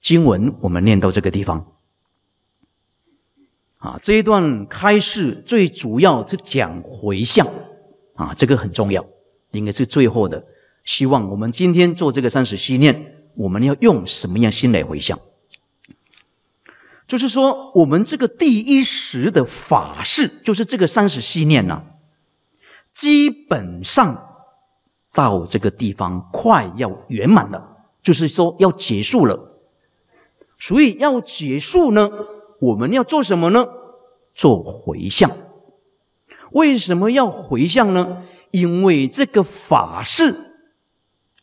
经文我们念到这个地方。啊，这一段开示最主要是讲回向，啊，这个很重要，应该是最后的。希望我们今天做这个三十七念，我们要用什么样心来回向？就是说，我们这个第一时的法事，就是这个三十七念呢，基本上到这个地方快要圆满了，就是说要结束了。所以要结束呢。我们要做什么呢？做回向。为什么要回向呢？因为这个法事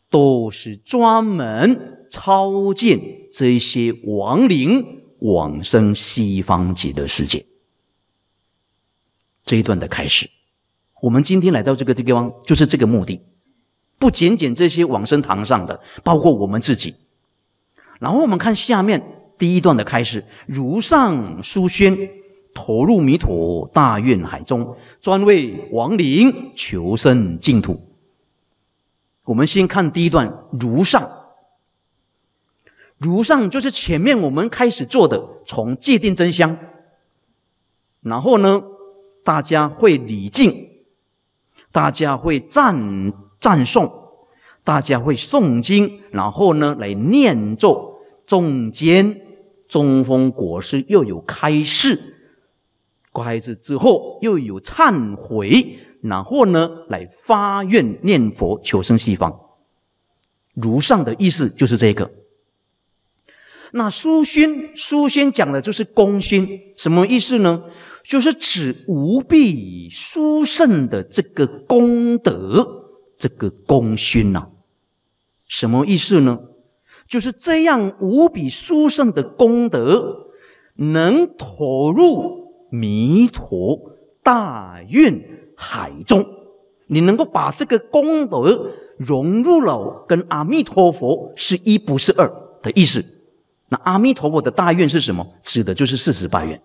都是专门超见这些亡灵往生西方极乐世界。这一段的开始，我们今天来到这个地方，就是这个目的。不仅仅这些往生堂上的，包括我们自己。然后我们看下面。第一段的开始，如上书宣，投入弥陀大愿海中，专为亡灵求生净土。我们先看第一段，如上，如上就是前面我们开始做的，从界定真香，然后呢，大家会礼敬，大家会赞赞颂，大家会诵经，然后呢来念咒，中间。中风果实又有开示，开示之后又有忏悔，然后呢来发愿念佛求生西方。如上的意思就是这个。那书勋书勋讲的就是功勋，什么意思呢？就是指无比书圣的这个功德，这个功勋呐，什么意思呢？就是这样无比殊胜的功德，能投入弥陀大愿海中。你能够把这个功德融入了，跟阿弥陀佛是一不是二的意思。那阿弥陀佛的大愿是什么？指的就是四十八愿，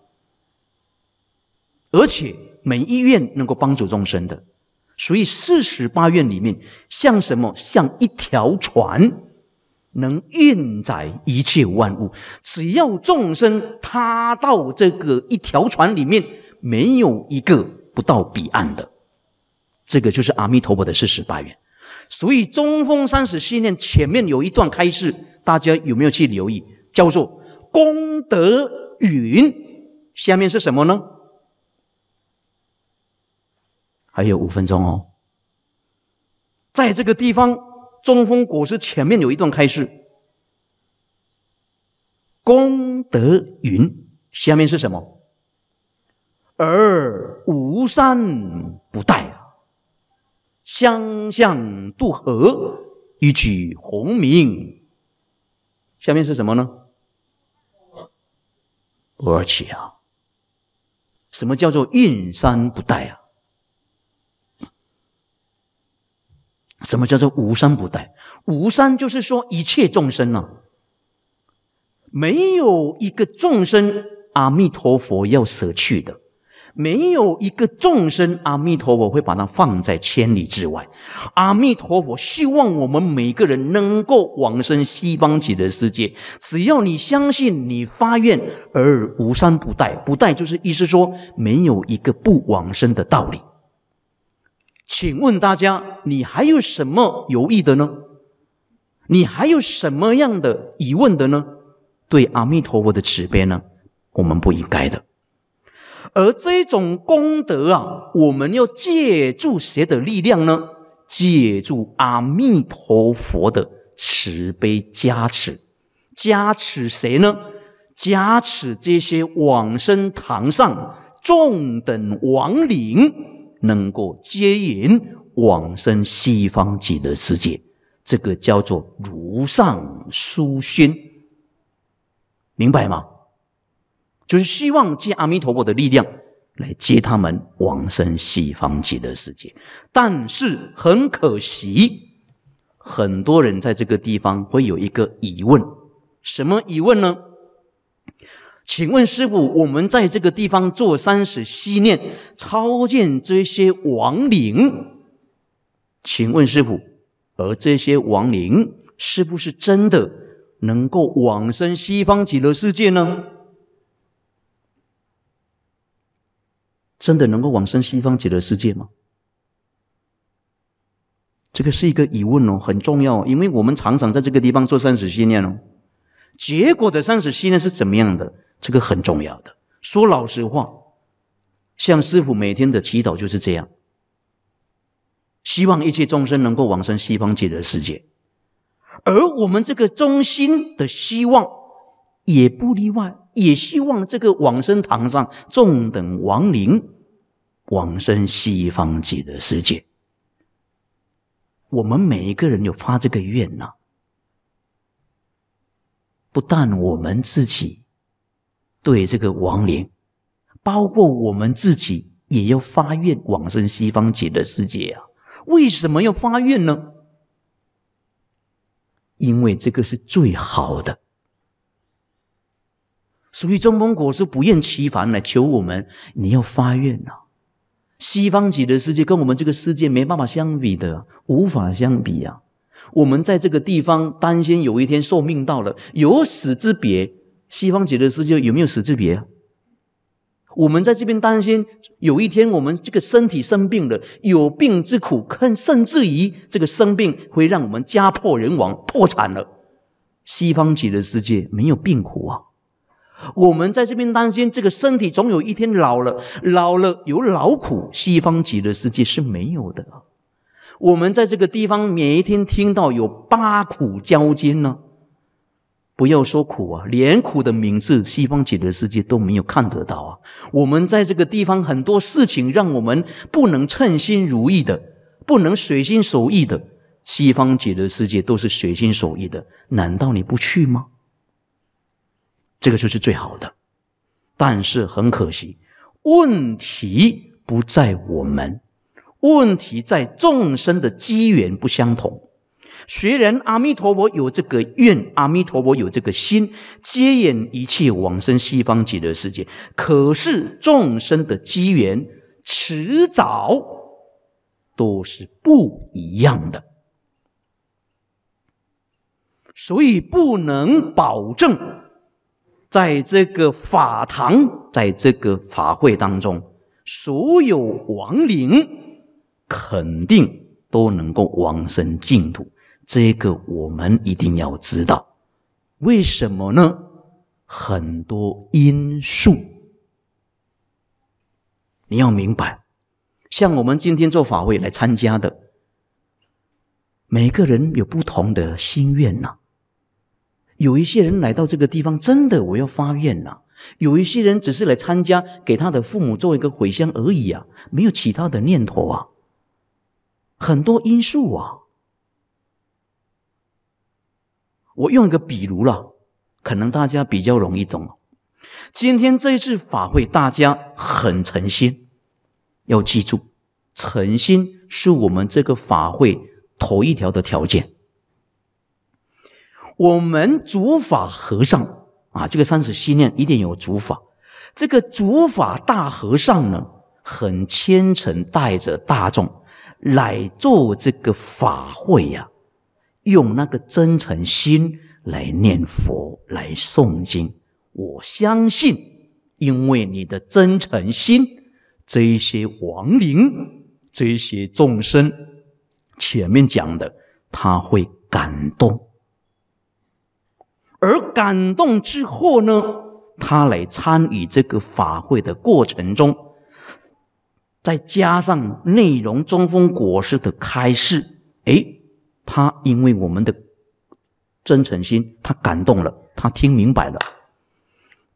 而且每一愿能够帮助众生的。所以四十八愿里面，像什么？像一条船。能运载一切万物，只要众生踏到这个一条船里面，没有一个不到彼岸的。这个就是阿弥陀佛的四十八愿。所以《中峰三十系念》前面有一段开示，大家有没有去留意？叫做功德云。下面是什么呢？还有五分钟哦，在这个地方。中风果实前面有一段开示：“功德云”，下面是什么？“而无山不带啊，相向渡河一曲鸿明。下面是什么呢？而且啊，什么叫做“运山不带”啊？什么叫做无三不带？无三就是说一切众生呢，没有一个众生阿弥陀佛要舍去的，没有一个众生阿弥陀佛会把它放在千里之外。阿弥陀佛希望我们每个人能够往生西方极乐世界。只要你相信，你发愿而无三不带，不带就是意思说没有一个不往生的道理。请问大家，你还有什么犹豫的呢？你还有什么样的疑问的呢？对阿弥陀佛的慈悲呢，我们不应该的。而这种功德啊，我们要借助谁的力量呢？借助阿弥陀佛的慈悲加持，加持谁呢？加持这些往生堂上中等亡灵。能够接引往生西方极乐世界，这个叫做如上疏宣，明白吗？就是希望借阿弥陀佛的力量来接他们往生西方极乐世界。但是很可惜，很多人在这个地方会有一个疑问，什么疑问呢？请问师傅，我们在这个地方做三十系念，超荐这些亡灵。请问师傅，而这些亡灵是不是真的能够往生西方极乐世界呢？真的能够往生西方极乐世界吗？这个是一个疑问哦，很重要，因为我们常常在这个地方做三十系念哦，结果的三十系念是怎么样的？这个很重要的。说老实话，向师傅每天的祈祷就是这样，希望一切众生能够往生西方极乐世界。而我们这个中心的希望也不例外，也希望这个往生堂上众等亡灵往生西方极乐世界。我们每一个人有发这个愿呐，不但我们自己。对这个亡灵，包括我们自己，也要发愿往生西方极乐世界啊！为什么要发愿呢？因为这个是最好的，所以中风果是不厌其烦来求我们，你要发愿啊！西方极乐世界跟我们这个世界没办法相比的，无法相比啊！我们在这个地方担心有一天寿命到了，有死之别。西方极乐世界有没有死之别？我们在这边担心，有一天我们这个身体生病了，有病之苦，甚甚至于这个生病会让我们家破人亡、破产了。西方极乐世界没有病苦啊。我们在这边担心，这个身体总有一天老了，老了有老苦。西方极乐世界是没有的。我们在这个地方每一天听到有八苦交煎呢。不要说苦啊，连苦的名字，西方解脱世界都没有看得到啊。我们在这个地方很多事情，让我们不能称心如意的，不能随心所欲的。西方解脱世界都是随心所欲的，难道你不去吗？这个就是最好的。但是很可惜，问题不在我们，问题在众生的机缘不相同。虽然阿弥陀佛有这个愿，阿弥陀佛有这个心，接引一切往生西方极乐世界，可是众生的机缘迟早都是不一样的，所以不能保证在这个法堂，在这个法会当中，所有亡灵肯定都能够往生净土。这个我们一定要知道，为什么呢？很多因素，你要明白。像我们今天做法会来参加的，每个人有不同的心愿呐。有一些人来到这个地方，真的我要发愿呐；有一些人只是来参加，给他的父母做一个回乡而已啊，没有其他的念头啊。很多因素啊。我用一个比如了，可能大家比较容易懂。今天这一次法会，大家很诚心，要记住，诚心是我们这个法会头一条的条件。我们主法和尚啊，这个三十七念一定有主法，这个主法大和尚呢，很虔诚带着大众来做这个法会呀。用那个真诚心来念佛、来诵经，我相信，因为你的真诚心，这些亡灵、这些众生，前面讲的，他会感动。而感动之后呢，他来参与这个法会的过程中，再加上内容中风果实的开示，哎。他因为我们的真诚心，他感动了，他听明白了，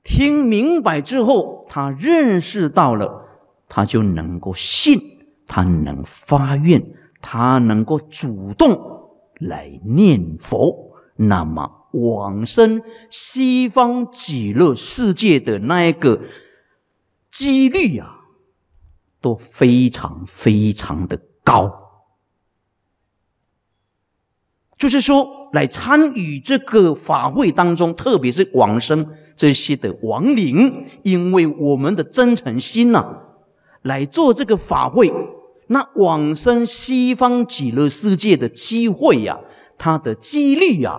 听明白之后，他认识到了，他就能够信，他能发愿，他能够主动来念佛，那么往生西方极乐世界的那一个几率啊，都非常非常的高。就是说，来参与这个法会当中，特别是往生这些的亡灵，因为我们的真诚心呐，来做这个法会，那往生西方极乐世界的机会呀，它的几率呀，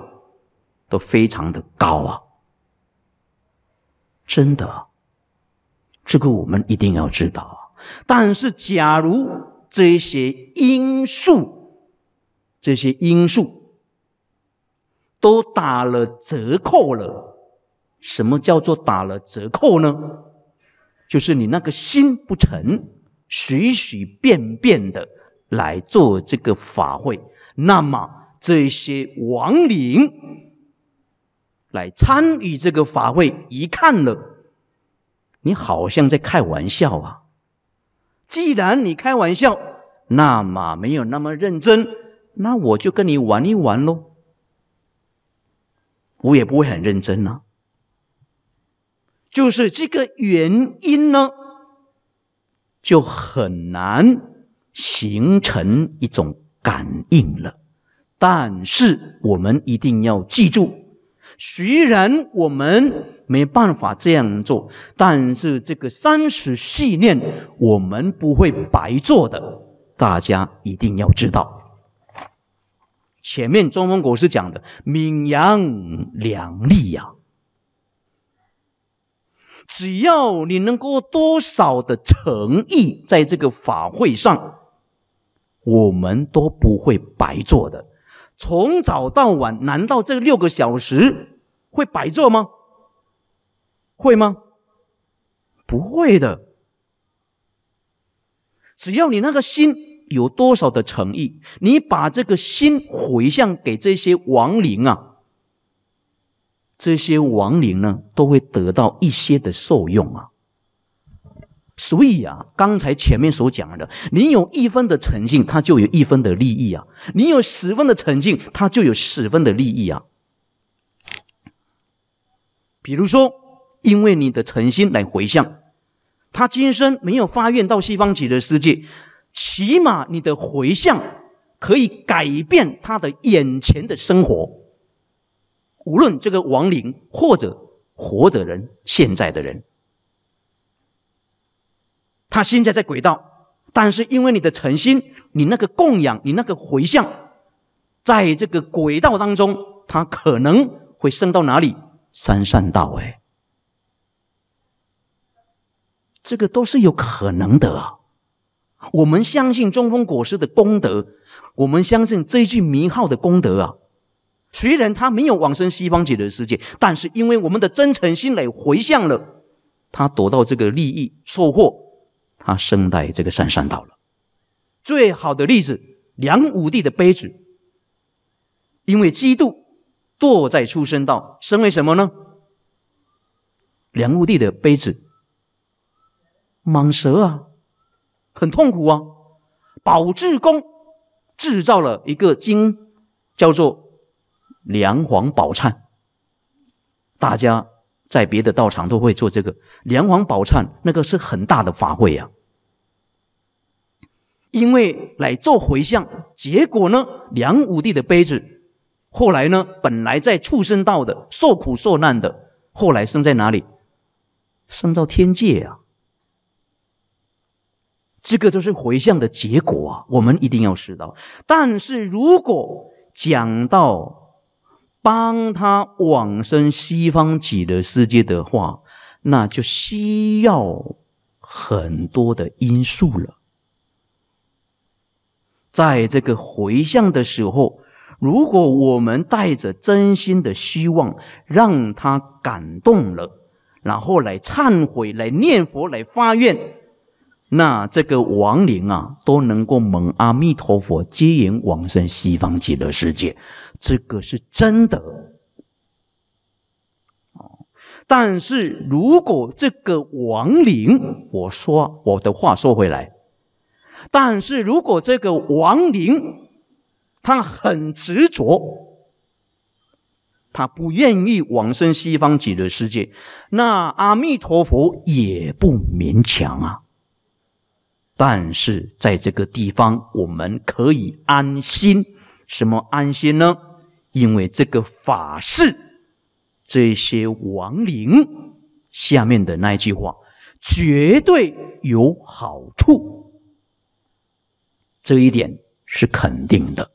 都非常的高啊！真的，这个我们一定要知道啊。但是，假如这些因素，这些因素。都打了折扣了。什么叫做打了折扣呢？就是你那个心不诚，随随便便的来做这个法会，那么这些亡灵来参与这个法会，一看了，你好像在开玩笑啊！既然你开玩笑，那么没有那么认真，那我就跟你玩一玩喽。我也不会很认真呢，就是这个原因呢，就很难形成一种感应了。但是我们一定要记住，虽然我们没办法这样做，但是这个三十系念，我们不会白做的，大家一定要知道。前面中风国师讲的“名扬两利”呀”，只要你能够多少的诚意在这个法会上，我们都不会白做的。从早到晚，难道这六个小时会白做吗？会吗？不会的。只要你那个心。有多少的诚意，你把这个心回向给这些亡灵啊？这些亡灵呢，都会得到一些的受用啊。所以啊，刚才前面所讲的，你有一分的诚信，他就有一分的利益啊；你有十分的诚信，他就有十分的利益啊。比如说，因为你的诚心来回向，他今生没有发愿到西方极乐世界。起码你的回向可以改变他的眼前的生活，无论这个亡灵或者活着人，现在的人，他现在在轨道，但是因为你的诚心，你那个供养，你那个回向，在这个轨道当中，他可能会升到哪里？三善道，哎，这个都是有可能的。我们相信中峰果师的功德，我们相信这一句名号的功德啊。虽然他没有往生西方极乐世界，但是因为我们的真诚心来回向了，他得到这个利益收获，他生在这个三山岛了。最好的例子，梁武帝的杯子，因为基督堕在出生道，生为什么呢？梁武帝的杯子，蟒蛇啊。很痛苦啊！宝智公制造了一个经，叫做《梁皇宝忏》。大家在别的道场都会做这个《梁皇宝忏》，那个是很大的法会呀。因为来做回向，结果呢，梁武帝的杯子，后来呢，本来在畜生道的受苦受难的，后来生在哪里？生到天界啊！这个就是回向的结果啊，我们一定要知道。但是如果讲到帮他往生西方极乐世界的话，那就需要很多的因素了。在这个回向的时候，如果我们带着真心的希望，让他感动了，然后来忏悔、来念佛、来发愿。那这个亡灵啊，都能够蒙阿弥陀佛接引往生西方极乐世界，这个是真的。哦，但是如果这个亡灵，我说我的话说回来，但是如果这个亡灵他很执着，他不愿意往生西方极乐世界，那阿弥陀佛也不勉强啊。但是在这个地方，我们可以安心。什么安心呢？因为这个法事，这些亡灵下面的那一句话，绝对有好处。这一点是肯定的。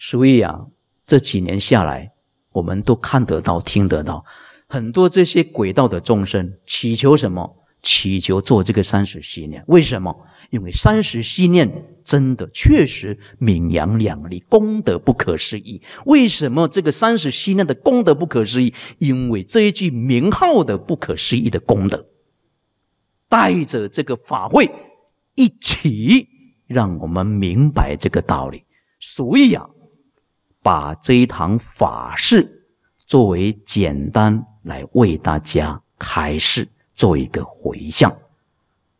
所以啊，这几年下来，我们都看得到、听得到，很多这些鬼道的众生祈求什么？祈求做这个三十信念，为什么？因为三十信念真的确实名扬两利，功德不可思议。为什么这个三十信念的功德不可思议？因为这一句名号的不可思议的功德，带着这个法会一起，让我们明白这个道理。所以啊，把这一堂法事作为简单来为大家开示。做一个回向，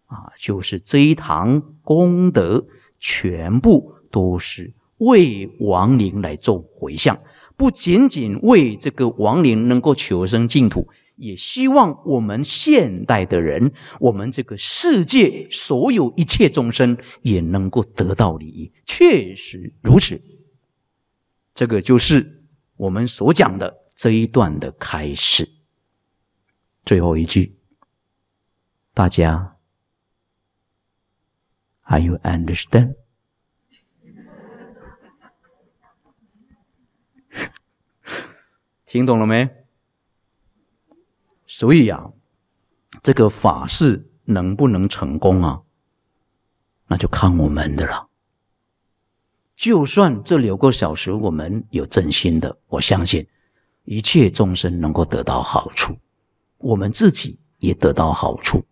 啊，就是这一堂功德全部都是为亡灵来做回向，不仅仅为这个亡灵能够求生净土，也希望我们现代的人，我们这个世界所有一切众生也能够得到利益。确实如此，这个就是我们所讲的这一段的开始，最后一句。大家，a r e y o understand u 听懂了没？所以啊，这个法事能不能成功啊？那就看我们的了。就算这六个小时我们有真心的，我相信一切众生能够得到好处，我们自己也得到好处。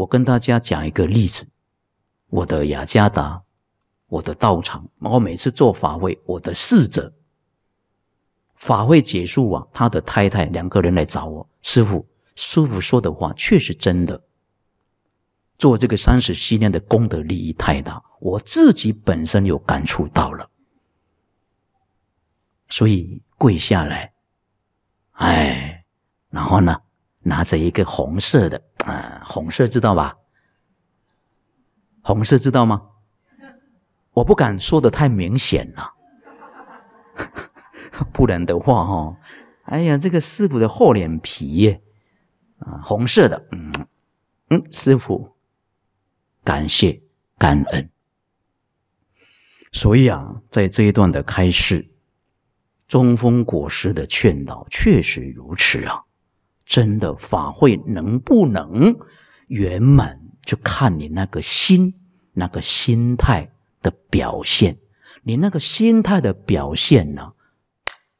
我跟大家讲一个例子，我的雅加达，我的道场，我每次做法会，我的侍者，法会结束啊，他的太太两个人来找我，师傅，师傅说的话确实真的，做这个三十七年的功德利益太大，我自己本身有感触到了，所以跪下来，哎，然后呢？拿着一个红色的，啊，红色知道吧？红色知道吗？我不敢说的太明显了，不然的话，哈，哎呀，这个师傅的厚脸皮，耶，啊，红色的，嗯，师傅，感谢感恩。所以啊，在这一段的开始，中风果实的劝导确实如此啊。真的法会能不能圆满，就看你那个心、那个心态的表现。你那个心态的表现呢，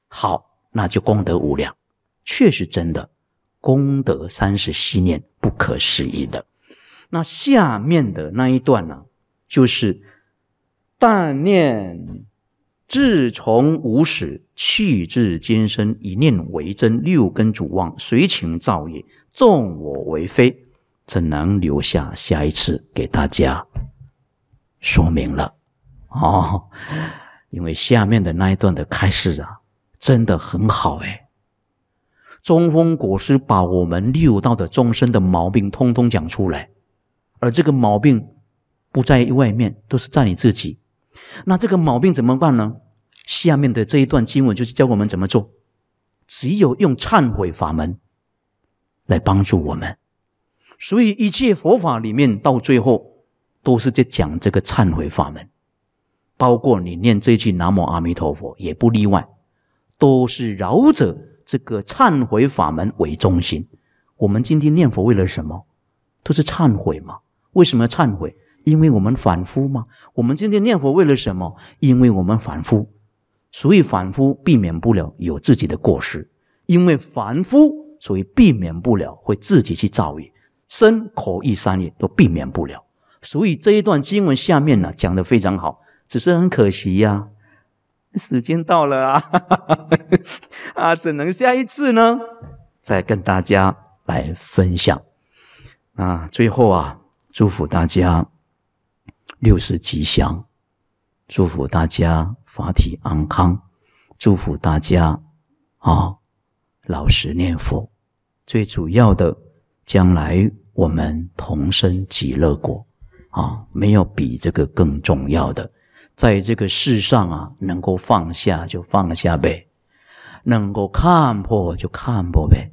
好，那就功德无量。确实，真的功德三十七念不可思议的。那下面的那一段呢，就是但念自从无始。去质兼深，以念为真，六根主旺，随情造业，纵我为非，怎能留下？下一次给大家说明了哦，因为下面的那一段的开始啊，真的很好哎。中风国师把我们六道的众生的毛病通通讲出来，而这个毛病不在外面，都是在你自己。那这个毛病怎么办呢？下面的这一段经文就是教我们怎么做，只有用忏悔法门来帮助我们。所以一切佛法里面到最后都是在讲这个忏悔法门，包括你念这句“南无阿弥陀佛”也不例外，都是绕着这个忏悔法门为中心。我们今天念佛为了什么？都是忏悔嘛？为什么要忏悔？因为我们反复嘛。我们今天念佛为了什么？因为我们反复。所以凡夫避免不了有自己的过失，因为凡夫所以避免不了会自己去造业，身口意三业都避免不了。所以这一段经文下面呢讲的非常好，只是很可惜呀，时间到了啊，啊，只能下一次呢再跟大家来分享。啊，最后啊，祝福大家六十吉祥，祝福大家。法体安康，祝福大家啊！老实念佛，最主要的，将来我们同生极乐国啊！没有比这个更重要的。在这个世上啊，能够放下就放下呗，能够看破就看破呗。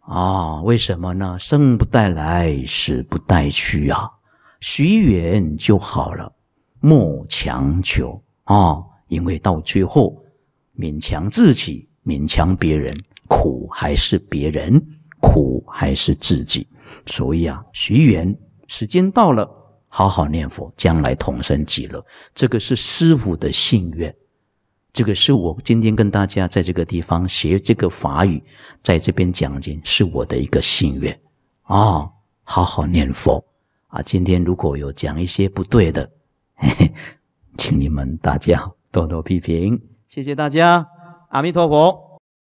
啊，为什么呢？生不带来，死不带去啊，随缘就好了，莫强求。啊，因为到最后，勉强自己，勉强别人，苦还是别人，苦还是自己。所以啊，随缘，时间到了，好好念佛，将来同生极乐。这个是师傅的心愿，这个是我今天跟大家在这个地方学这个法语，在这边讲经是我的一个心愿。啊，好好念佛啊！今天如果有讲一些不对的，嘿嘿。请你们大家多多批评，谢谢大家，阿弥陀佛。